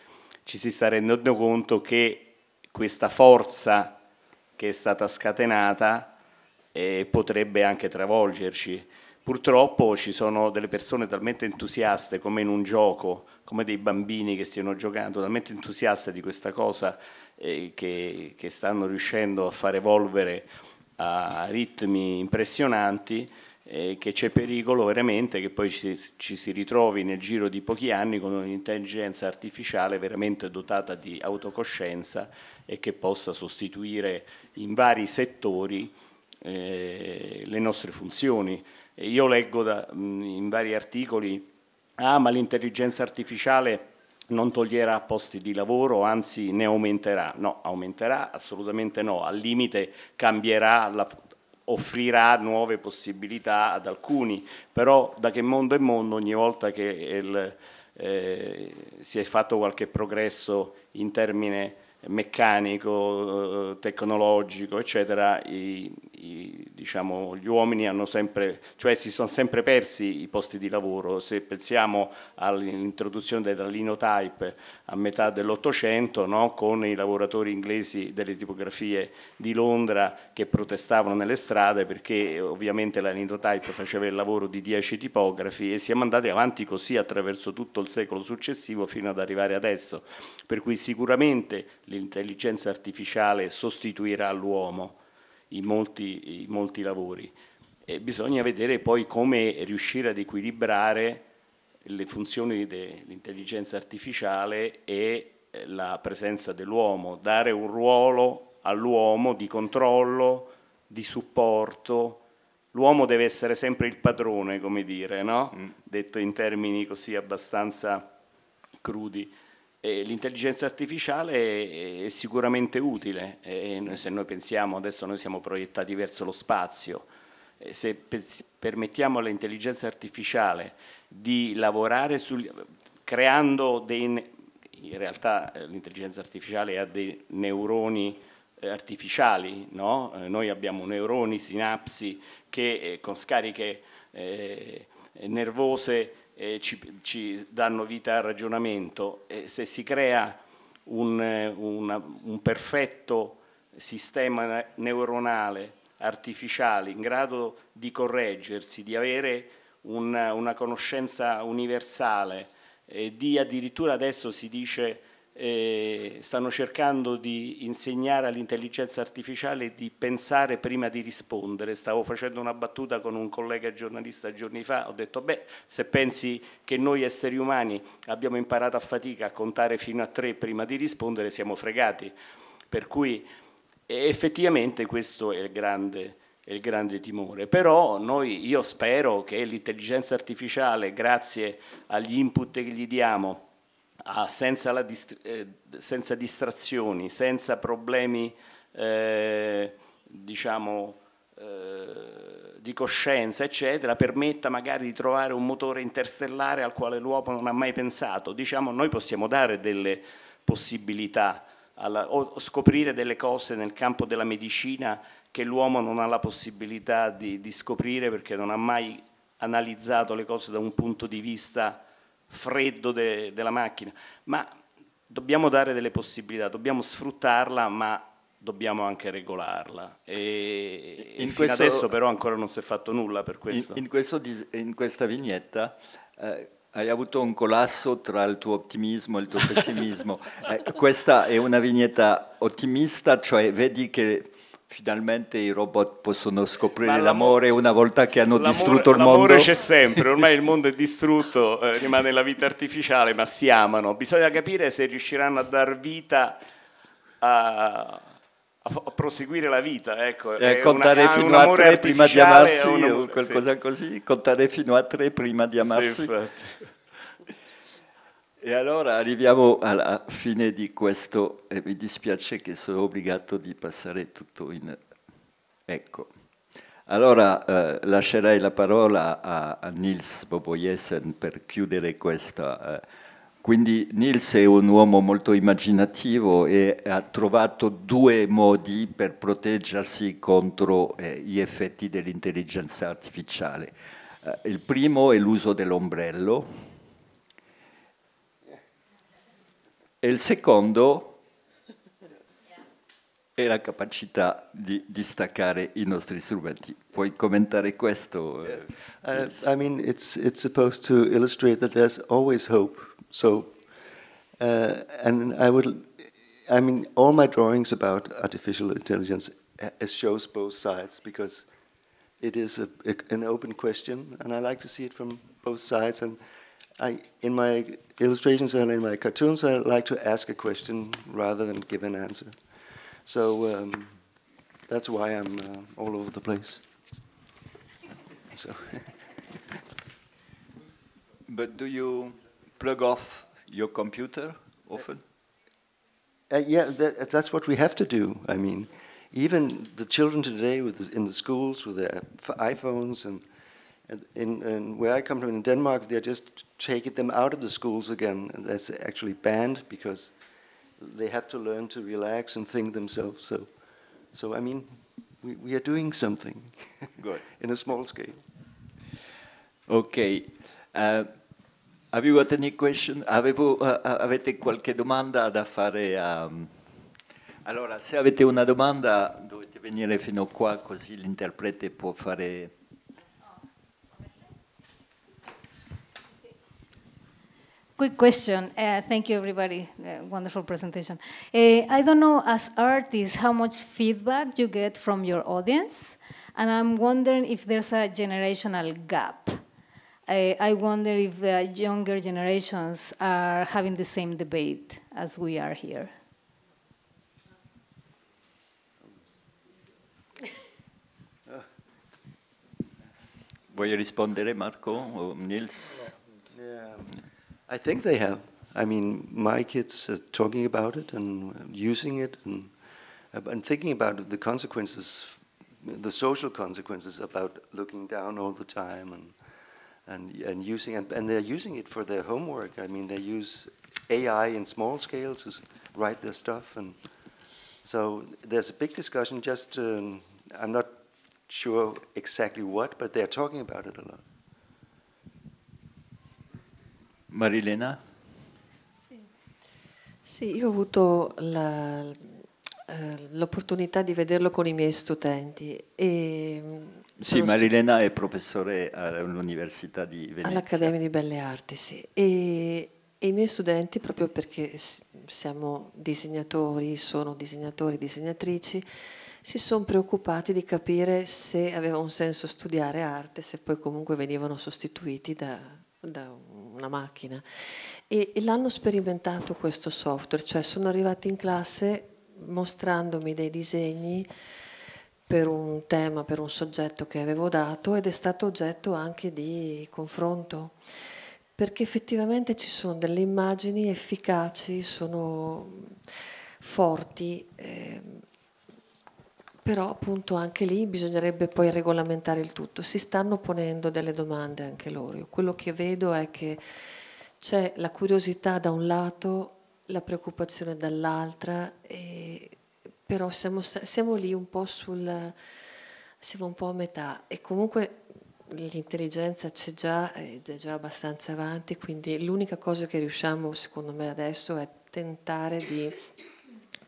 ci si sta rendendo conto che questa forza che è stata scatenata eh, potrebbe anche travolgerci. Purtroppo ci sono delle persone talmente entusiaste come in un gioco, come dei bambini che stiano giocando, talmente entusiaste di questa cosa eh, che, che stanno riuscendo a far evolvere a ritmi impressionanti eh, che c'è pericolo veramente che poi ci, ci, si ritrovi nel giro di pochi anni con un'intelligenza artificiale veramente dotata di autocoscienza e che possa sostituire in vari settori eh, le nostre funzioni. E io leggo da, in vari articoli, ah ma l'intelligenza artificiale non toglierà posti di lavoro, anzi ne aumenterà. No, aumenterà assolutamente no, al limite cambierà la, offrirà nuove possibilità ad alcuni, però da che mondo è mondo ogni volta che il, eh, si è fatto qualche progresso in termini meccanico, eh, tecnologico, eccetera, i, i, diciamo, gli uomini hanno sempre, cioè si sono sempre persi i posti di lavoro. Se pensiamo all'introduzione della linotype a metà dell'Ottocento, no, con i lavoratori inglesi delle tipografie di Londra che protestavano nelle strade perché ovviamente la linotype faceva il lavoro di dieci tipografi e siamo andati avanti così attraverso tutto il secolo successivo fino ad arrivare adesso. Per cui sicuramente l'intelligenza artificiale sostituirà l'uomo in molti, in molti lavori. E bisogna vedere poi come riuscire ad equilibrare le funzioni dell'intelligenza artificiale e eh, la presenza dell'uomo, dare un ruolo all'uomo di controllo, di supporto. L'uomo deve essere sempre il padrone, come dire, no? mm. detto in termini così abbastanza crudi l'intelligenza artificiale è, sicuramente utile, se noi pensiamo, adesso noi siamo proiettati verso lo spazio, se permettiamo all'intelligenza artificiale di lavorare sul, creando dei, in realtà eh, l'intelligenza artificiale ha dei neuroni eh, artificiali, no? Eh, noi abbiamo neuroni, sinapsi che con scariche nervose eh, ci, ci, danno vita al ragionamento. E se si crea un, una, un perfetto sistema neuronale artificiale in grado di correggersi, di avere una, una conoscenza universale, eh, di addirittura adesso si dice eh, stanno cercando di insegnare all'intelligenza artificiale di pensare prima di rispondere. Stavo facendo una battuta con un collega giornalista giorni fa, ho detto, beh, se pensi che noi esseri umani abbiamo imparato a fatica a contare fino a tre prima di rispondere, siamo fregati. Per cui effettivamente questo è il grande il grande timore. Però noi, io spero che l'intelligenza artificiale, grazie agli input che gli diamo, ah, senza, dist eh, senza, distrazioni, senza problemi eh, diciamo, eh, di coscienza, eccetera, permetta magari di trovare un motore interstellare al quale l'uomo non ha mai pensato. Diciamo, noi possiamo dare delle possibilità alla, o scoprire delle cose nel campo della medicina che l'uomo non ha la possibilità di, di, scoprire perché non ha mai analizzato le cose da un punto di vista freddo de, della macchina, ma dobbiamo dare delle possibilità, dobbiamo sfruttarla, ma dobbiamo anche regolarla. E, in questo, adesso però ancora non si è fatto nulla per questo. In, in, questo, in questa vignetta eh, hai avuto un collasso tra il tuo ottimismo e il tuo pessimismo. eh, questa è una vignetta ottimista, cioè vedi che Finalmente i robot possono scoprire l'amore una volta che hanno distrutto il mondo. L'amore c'è sempre, ormai il mondo è distrutto, eh, rimane la vita artificiale, ma si amano. Bisogna capire se riusciranno a dar vita a, a proseguire la vita. Ecco, eh, contare una, fino a tre prima di amarsi, una, o qualcosa sì. così, contare fino a tre prima di amarsi. Sì, e allora arriviamo alla fine di questo, e mi dispiace che sono obbligato di passare tutto in... Ecco, allora eh, lascerei la parola a, a Nils Boboyesen per chiudere questa... Eh. Quindi Nils è un uomo molto immaginativo e ha trovato due modi per proteggersi contro eh, gli effetti dell'intelligenza artificiale. Eh, il primo è l'uso dell'ombrello, e il secondo è la capacità di distaccare i nostri strumenti. Puoi commentare questo? Uh, I mean, it's, it's supposed to illustrate that there's always hope. So, uh, and I would, I mean, all my drawings about artificial intelligence eh, shows both sides because it is a, a, an open question, and I like to see it from both sides. And I, in my illustrations and in my cartoons, I like to ask a question rather than give an answer. So um, that's why I'm uh, all over the place. So. but do you plug off your computer often? Uh, yeah, that, that's what we have to do. I mean, even the children today with the, in the schools with their iPhones and in, in, where I come from in Denmark, they're just taking them out of the schools again, and that's actually banned because they have to learn to relax and think themselves. So, so I mean, we, we are doing something. Good. in a small scale. Ok. Uh, have you got any question? Avevo, uh, uh, avete qualche domanda da fare Um, allora, se avete una domanda dovete venire fino qua così l'interprete può fare Quick question. Uh, thank you, everybody. Uh, wonderful presentation. Uh, I don't know, as artists, how much feedback you get from your audience, and I'm wondering if there's a generational gap. I, I wonder if the younger generations are having the same debate as we are here. Voy a rispondere, eh, Marco, o Nils? Yeah. I think they have. I mean, my kids are talking about it and using it and, uh, and thinking about the consequences, the social consequences about looking down all the time and and and using and, and they're using it for their homework. I mean, they use AI in small scales to write their stuff, and so there's a big discussion. Just um, I'm not sure exactly what, but they're talking about it a lot. Marilena? Sì. sì, io ho avuto la, eh, l'opportunità di vederlo con i miei studenti. E mm, sì, Marilena è professore all'Università di Venezia. All'Accademia di Belle Arti, sì. E, e, i miei studenti, proprio perché siamo disegnatori, sono disegnatori, disegnatrici, si sono preoccupati di capire se aveva un senso studiare arte, se poi comunque venivano sostituiti da, da un una macchina. E, e l'hanno sperimentato questo software, cioè sono arrivati in classe mostrandomi dei disegni per un tema, per un soggetto che avevo dato ed è stato oggetto anche di confronto, perché effettivamente ci sono delle immagini efficaci, sono forti, eh, però appunto anche lì bisognerebbe poi regolamentare il tutto. Si stanno ponendo delle domande anche loro. Io quello che vedo è che c'è la curiosità da un lato, la preoccupazione dall'altra, però siamo, siamo, lì un po' sul... siamo un po' a metà e comunque l'intelligenza c'è già ed è già abbastanza avanti, quindi l'unica cosa che riusciamo secondo me adesso è tentare di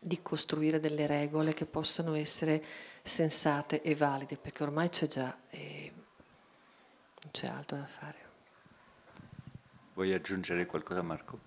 di costruire delle regole che possano essere sensate e valide, perché ormai c'è già e non c'è altro da fare. Vuoi aggiungere qualcosa Marco?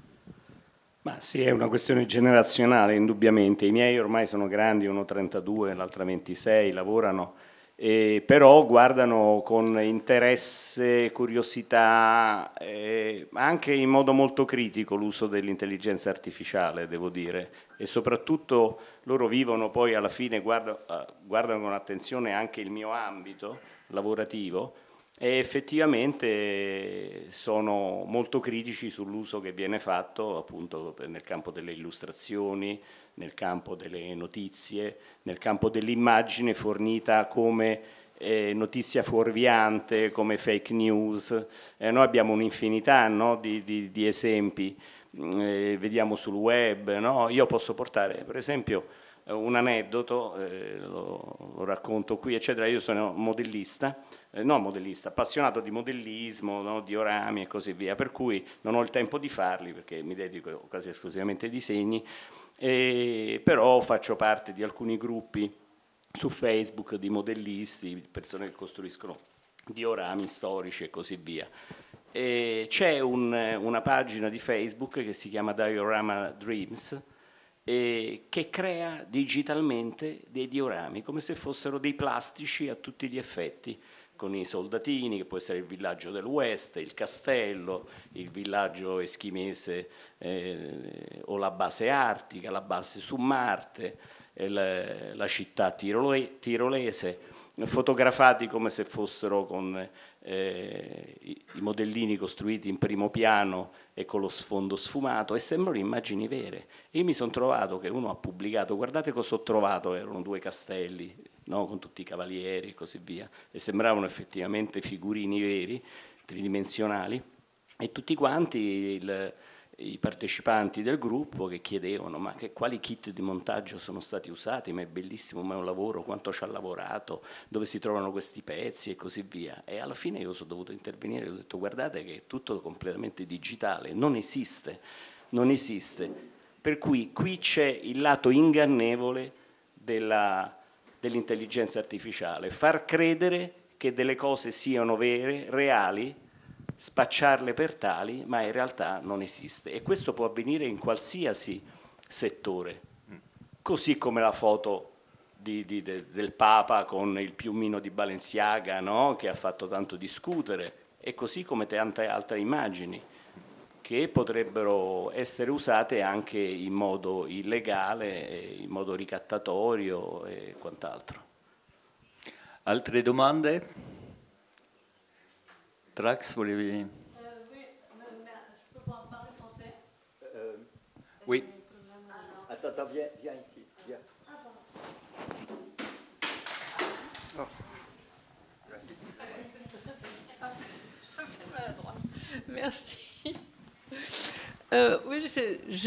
Ma sì, è una questione generazionale, indubbiamente. I miei ormai sono grandi, uno 32, l'altra 26, lavorano eh, però guardano con interesse, curiosità, eh, anche in modo molto critico l'uso dell'intelligenza artificiale, devo dire, e soprattutto loro vivono poi alla fine, guardano, eh, guardano con attenzione anche il mio ambito lavorativo e effettivamente sono molto critici sull'uso che viene fatto appunto nel campo delle illustrazioni, nel campo delle notizie, nel campo dell'immagine fornita come eh, notizia fuorviante, come fake news. Eh, noi abbiamo un'infinità no, di, di, di, esempi, mm, eh, vediamo sul web. No? Io posso portare, per esempio, eh, un aneddoto, eh, lo, lo, racconto qui, eccetera. Io sono modellista, eh, non modellista, appassionato di modellismo, no, di orami e così via, per cui non ho il tempo di farli perché mi dedico quasi esclusivamente ai disegni e però faccio parte di alcuni gruppi su Facebook di modellisti, persone che costruiscono diorami storici e così via. E c'è un, una pagina di Facebook che si chiama Diorama Dreams eh, che crea digitalmente dei diorami come se fossero dei plastici a tutti gli effetti con i soldatini, che può essere il villaggio dell'Ouest, il castello, il villaggio eschimese eh, o la base artica, la base su Marte, eh, la, la, città tirole, tirolese, fotografati come se fossero con eh, i modellini costruiti in primo piano e con lo sfondo sfumato e sembrano immagini vere. Io mi sono trovato che uno ha pubblicato, guardate cosa ho trovato, erano due castelli no? con tutti i cavalieri e così via, e sembravano effettivamente figurini veri, tridimensionali, e tutti quanti il, i partecipanti del gruppo che chiedevano ma che, quali kit di montaggio sono stati usati, ma è bellissimo, ma è un lavoro, quanto ci ha lavorato, dove si trovano questi pezzi e così via. E alla fine io sono dovuto intervenire e ho detto guardate che è tutto completamente digitale, non esiste, non esiste. Per cui qui c'è il lato ingannevole della dell'intelligenza artificiale, far credere che delle cose siano vere, reali, spacciarle per tali, ma in realtà non esiste. E questo può avvenire in qualsiasi settore, così come la foto di, di, de, del Papa con il piumino di Balenciaga, no? che ha fatto tanto discutere, e così come tante altre immagini che potrebbero essere usate anche in modo illegale, eh, in modo ricattatorio e quant'altro. Altre domande? Trax, volevi... Uh, oui, je peux pas parler français uh, Oui. attends, viens, viens ici. Viens. Ah, oh. Merci. Euh, oui,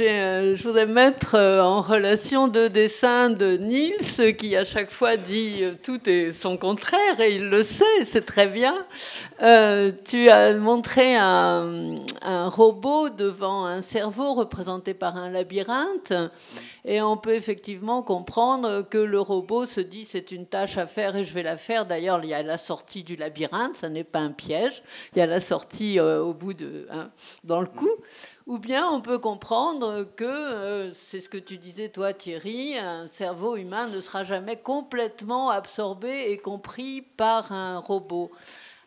euh, je voudrais mettre euh, en relation deux dessins de Niels qui à chaque fois dit tout est son contraire et il le sait, c'est très bien. tu as montré un, un, robot devant un cerveau représenté par un labyrinthe et on peut effectivement comprendre que le robot se dit c'est une tâche à faire et je vais la faire. D'ailleurs, il y a la sortie du labyrinthe, ça n'est pas un piège. Il y a la sortie euh, au bout de, hein, dans le cou. Ou bien on peut comprendre que, euh, c'est ce que tu disais toi Thierry, un cerveau humain ne sera jamais complètement absorbé et compris par un robot.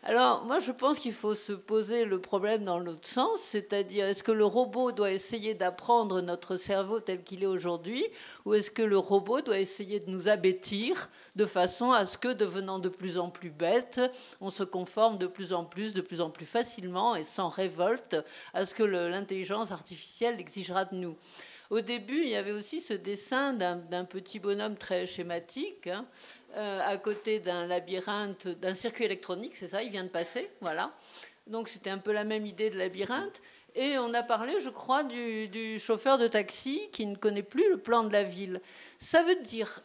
Alors, moi, je pense qu'il faut se poser le problème dans l'autre sens, c'est-à-dire est-ce que le robot doit essayer d'apprendre notre cerveau tel qu'il est aujourd'hui, ou est-ce que le robot doit essayer de nous abêtir de façon à ce que, devenant de plus en plus bête, on se conforme de plus en plus, de plus en plus facilement et sans révolte à ce que l'intelligence artificielle exigera de nous. Au début, il y avait aussi ce dessin d'un petit bonhomme très schématique. Hein, euh, à côté d'un labyrinthe, d'un circuit électronique, c'est ça, il vient de passer, voilà. Donc c'était un peu la même idée de labyrinthe. Et on a parlé, je crois, du chauffeur de taxi qui ne connaît plus le plan de la ville. Ça veut dire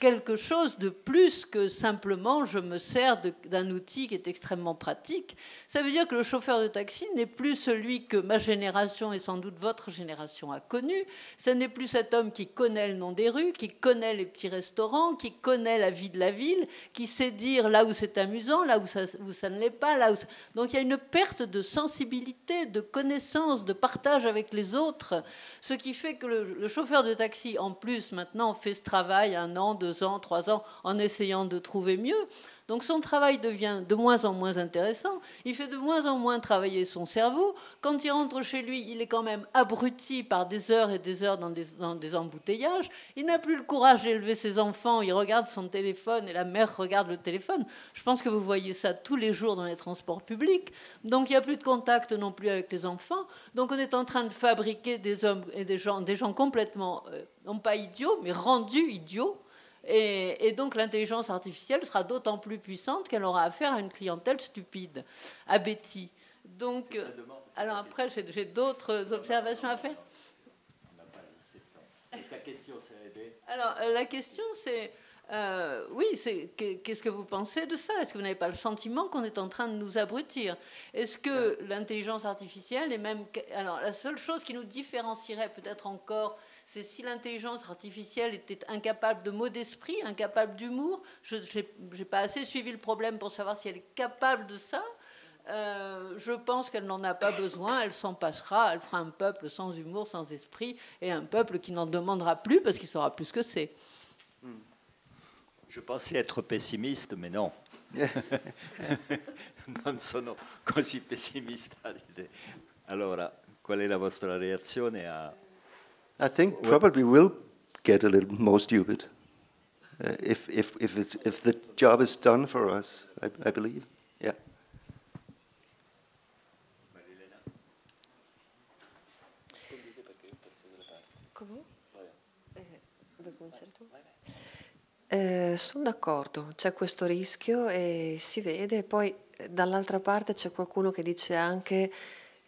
quelque chose de plus que simplement je me sers d'un outil qui est extrêmement pratique. Ça veut dire que le chauffeur de taxi n'est plus celui que ma génération et sans doute votre génération a connu. Ce n'est plus cet homme qui connaît le nom des rues, qui connaît les petits restaurants, qui connaît la vie de la ville, qui sait dire là où c'est amusant, là où ça, ça ne l'est pas. Là où Donc il y a une perte de sensibilité, de connaissance, de partage avec les autres. Ce qui fait que le, chauffeur de taxi, en plus, maintenant, fait ce travail un an, de ans, trois ans, en essayant de trouver mieux. Donc son travail devient de moins en moins intéressant, il fait de moins en moins travailler son cerveau. Quand il rentre chez lui, il est quand même abruti par des heures et des heures dans des, embouteillages. Il n'a plus le courage d'élever ses enfants, il regarde son téléphone et la mère regarde le téléphone. Je pense que vous voyez ça tous les jours dans les transports publics. Donc il n'y a plus de contact non plus avec les enfants. Donc on est en train de fabriquer des hommes et des gens, des gens complètement, euh, non pas idiots, mais rendus idiots et, donc l'intelligence artificielle sera d'autant plus puissante qu'elle aura affaire à une clientèle stupide, abétie. Donc, alors après, j'ai d'autres observations à faire. question, Alors, euh, la question, c'est. Euh, oui, c'est qu'est-ce que vous pensez de ça Est-ce que vous n'avez pas le sentiment qu'on est en train de nous abrutir Est-ce que l'intelligence artificielle est même alors la seule chose qui nous différencierait peut-être encore c'est si l'intelligence artificielle était incapable de mot d'esprit, incapable d'humour, je n'ai pas assez suivi le problème pour savoir si elle est capable de ça. Euh, je pense qu'elle n'en a pas besoin, elle s'en passera, elle fera un peuple sans humour, sans esprit, et un peuple qui n'en demandera plus parce qu'il saura plus ce que c'est. Je pensais être pessimiste, mais non. non sono così pessimista. Allora, qual è la vostra reazione a I think probably will get a little more stupid uh, if if if it's, if the job is done for us. I, I believe. Yeah. Eh, eh sono d'accordo, c'è questo rischio e si vede, poi eh, dall'altra parte c'è qualcuno che dice anche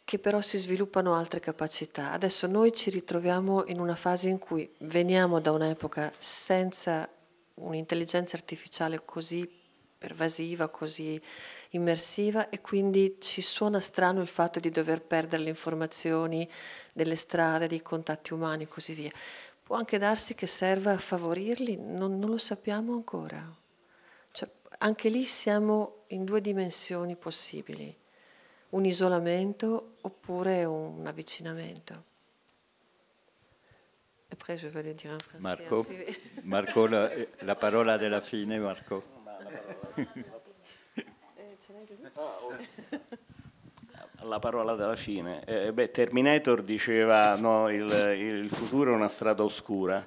che però si sviluppano altre capacità. Adesso noi ci ritroviamo in una fase in cui veniamo da un'epoca senza un'intelligenza artificiale così pervasiva, così immersiva e quindi ci suona strano il fatto di dover perdere le informazioni delle strade, dei contatti umani e così via. Può anche darsi che serva a favorirli, non, non lo sappiamo ancora. Cioè, anche lì siamo in due dimensioni possibili un isolamento oppure un avvicinamento. Après, je vais dire Marco, Marco la, eh, la, parola della fine, Marco. Eh, la parola della fine. Eh, beh, Terminator diceva no, il, il futuro è una strada oscura.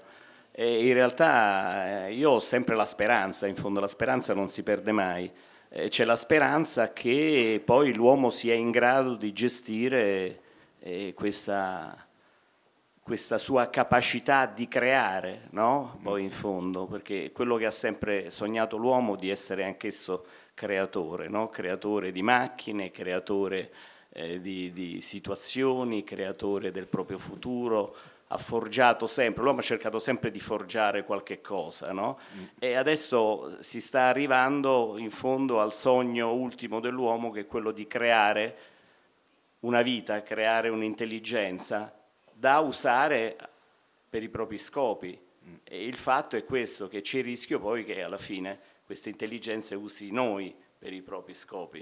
E in realtà eh, io ho sempre la speranza, in fondo la speranza non si perde mai. Eh, c'è la speranza che poi l'uomo sia in grado di gestire eh, questa, questa, sua capacità di creare, no? Mm. poi in fondo, perché quello che ha sempre sognato l'uomo di essere anch'esso creatore, no? creatore di macchine, creatore eh, di, di situazioni, creatore del proprio futuro, ha forgiato sempre, l'uomo ha cercato sempre di forgiare qualche cosa, no? mm. E adesso si sta arrivando in fondo al sogno ultimo dell'uomo che è quello di creare una vita, creare un'intelligenza da usare per i propri scopi. Mm. E il fatto è questo, che c'è il rischio poi che alla fine queste intelligenze usi noi per i propri scopi.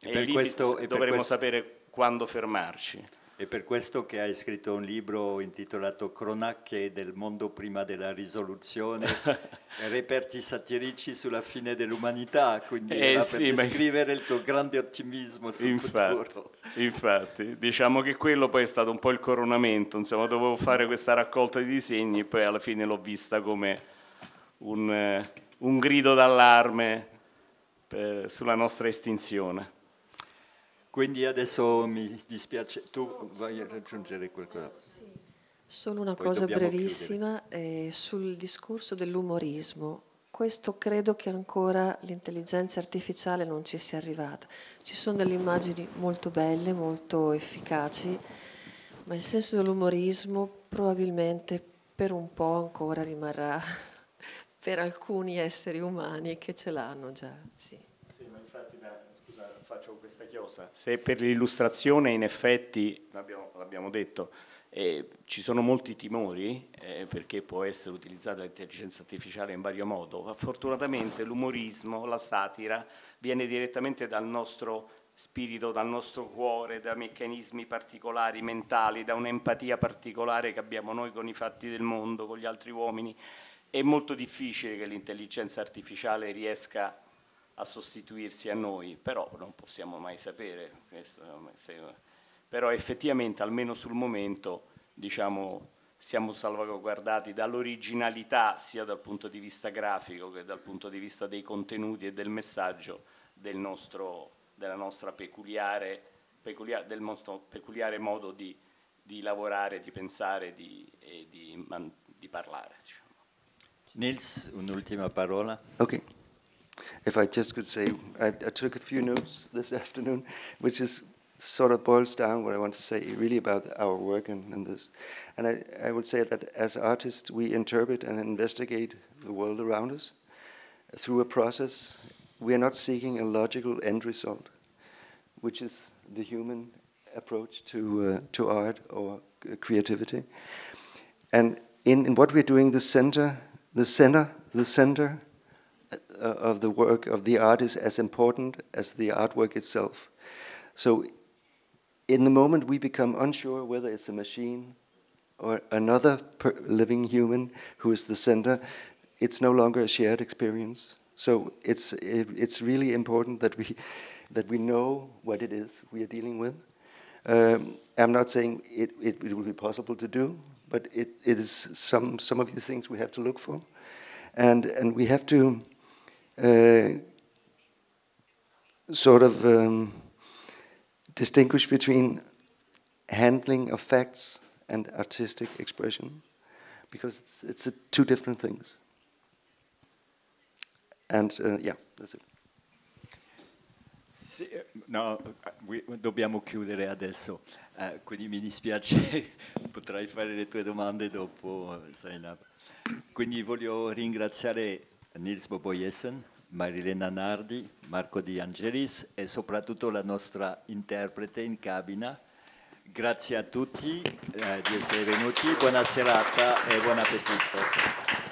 E, e per questo, e dovremo per questo... sapere quando fermarci. È per questo che hai scritto un libro intitolato Cronacche del mondo prima della risoluzione, reperti satirici sulla fine dell'umanità, quindi eh, sì, per descrivere il tuo grande ottimismo sul infatti, futuro. Infatti, diciamo che quello poi è stato un po' il coronamento, insomma dovevo fare mm. questa raccolta di disegni e poi alla fine l'ho vista come un, eh, un grido d'allarme per, eh, sulla nostra estinzione. Quindi adesso mi dispiace, tu vai a raggiungere qualcosa. Solo una Poi cosa brevissima eh, sul discorso dell'umorismo. Questo credo che ancora l'intelligenza artificiale non ci sia arrivata. Ci sono delle immagini molto belle, molto efficaci, ma il senso dell'umorismo probabilmente per un po' ancora rimarrà per alcuni esseri umani che ce l'hanno già. Sì faccio questa chiosa. Se per l'illustrazione in effetti, l'abbiamo detto, eh, ci sono molti timori eh, perché può essere utilizzata l'intelligenza artificiale in vario modo, ma fortunatamente l'umorismo, la satira viene direttamente dal nostro spirito, dal nostro cuore, da meccanismi particolari mentali, da un'empatia particolare che abbiamo noi con i fatti del mondo, con gli altri uomini. È molto difficile che l'intelligenza artificiale riesca a sostituirsi a noi, però non possiamo mai sapere, questo, se, però effettivamente almeno sul momento diciamo, siamo salvaguardati dall'originalità sia dal punto di vista grafico che dal punto di vista dei contenuti e del messaggio del nostro, della nostra peculiare, peculiare, del nostro peculiare modo di, di lavorare, di pensare di, e di, di parlare. Diciamo. Nils, un'ultima parola. Okay. if I just could say, I, I, took a few notes this afternoon, which is sort of boils down what I want to say really about our work and, and this. And I, I would say that as artists, we interpret and investigate the world around us through a process. We are not seeking a logical end result, which is the human approach to, uh, to art or creativity. And in, in what we're doing, the center, the center, the center uh, of the work of the art is as important as the artwork itself. So in the moment we become unsure whether it's a machine or another living human who is the sender, it's no longer a shared experience. So it's, it, it's really important that we, that we know what it is we are dealing with. Um, I'm not saying it, it, it, will be possible to do, but it, it is some, some of the things we have to look for. And, and we have to uh, sort of um, distinguish between handling of facts and artistic expression because it's, it's a, two different things. And uh, yeah, that's it. Se, eh, no, uh, we, dobbiamo chiudere adesso, uh, quindi mi dispiace, potrai fare le tue domande dopo, Zainab. Eh, quindi voglio ringraziare Nils Boboiesen, Marilena Nardi, Marco Di Angelis e soprattutto la nostra interprete in cabina. Grazie a tutti eh, di essere venuti, buona serata e buon appetito.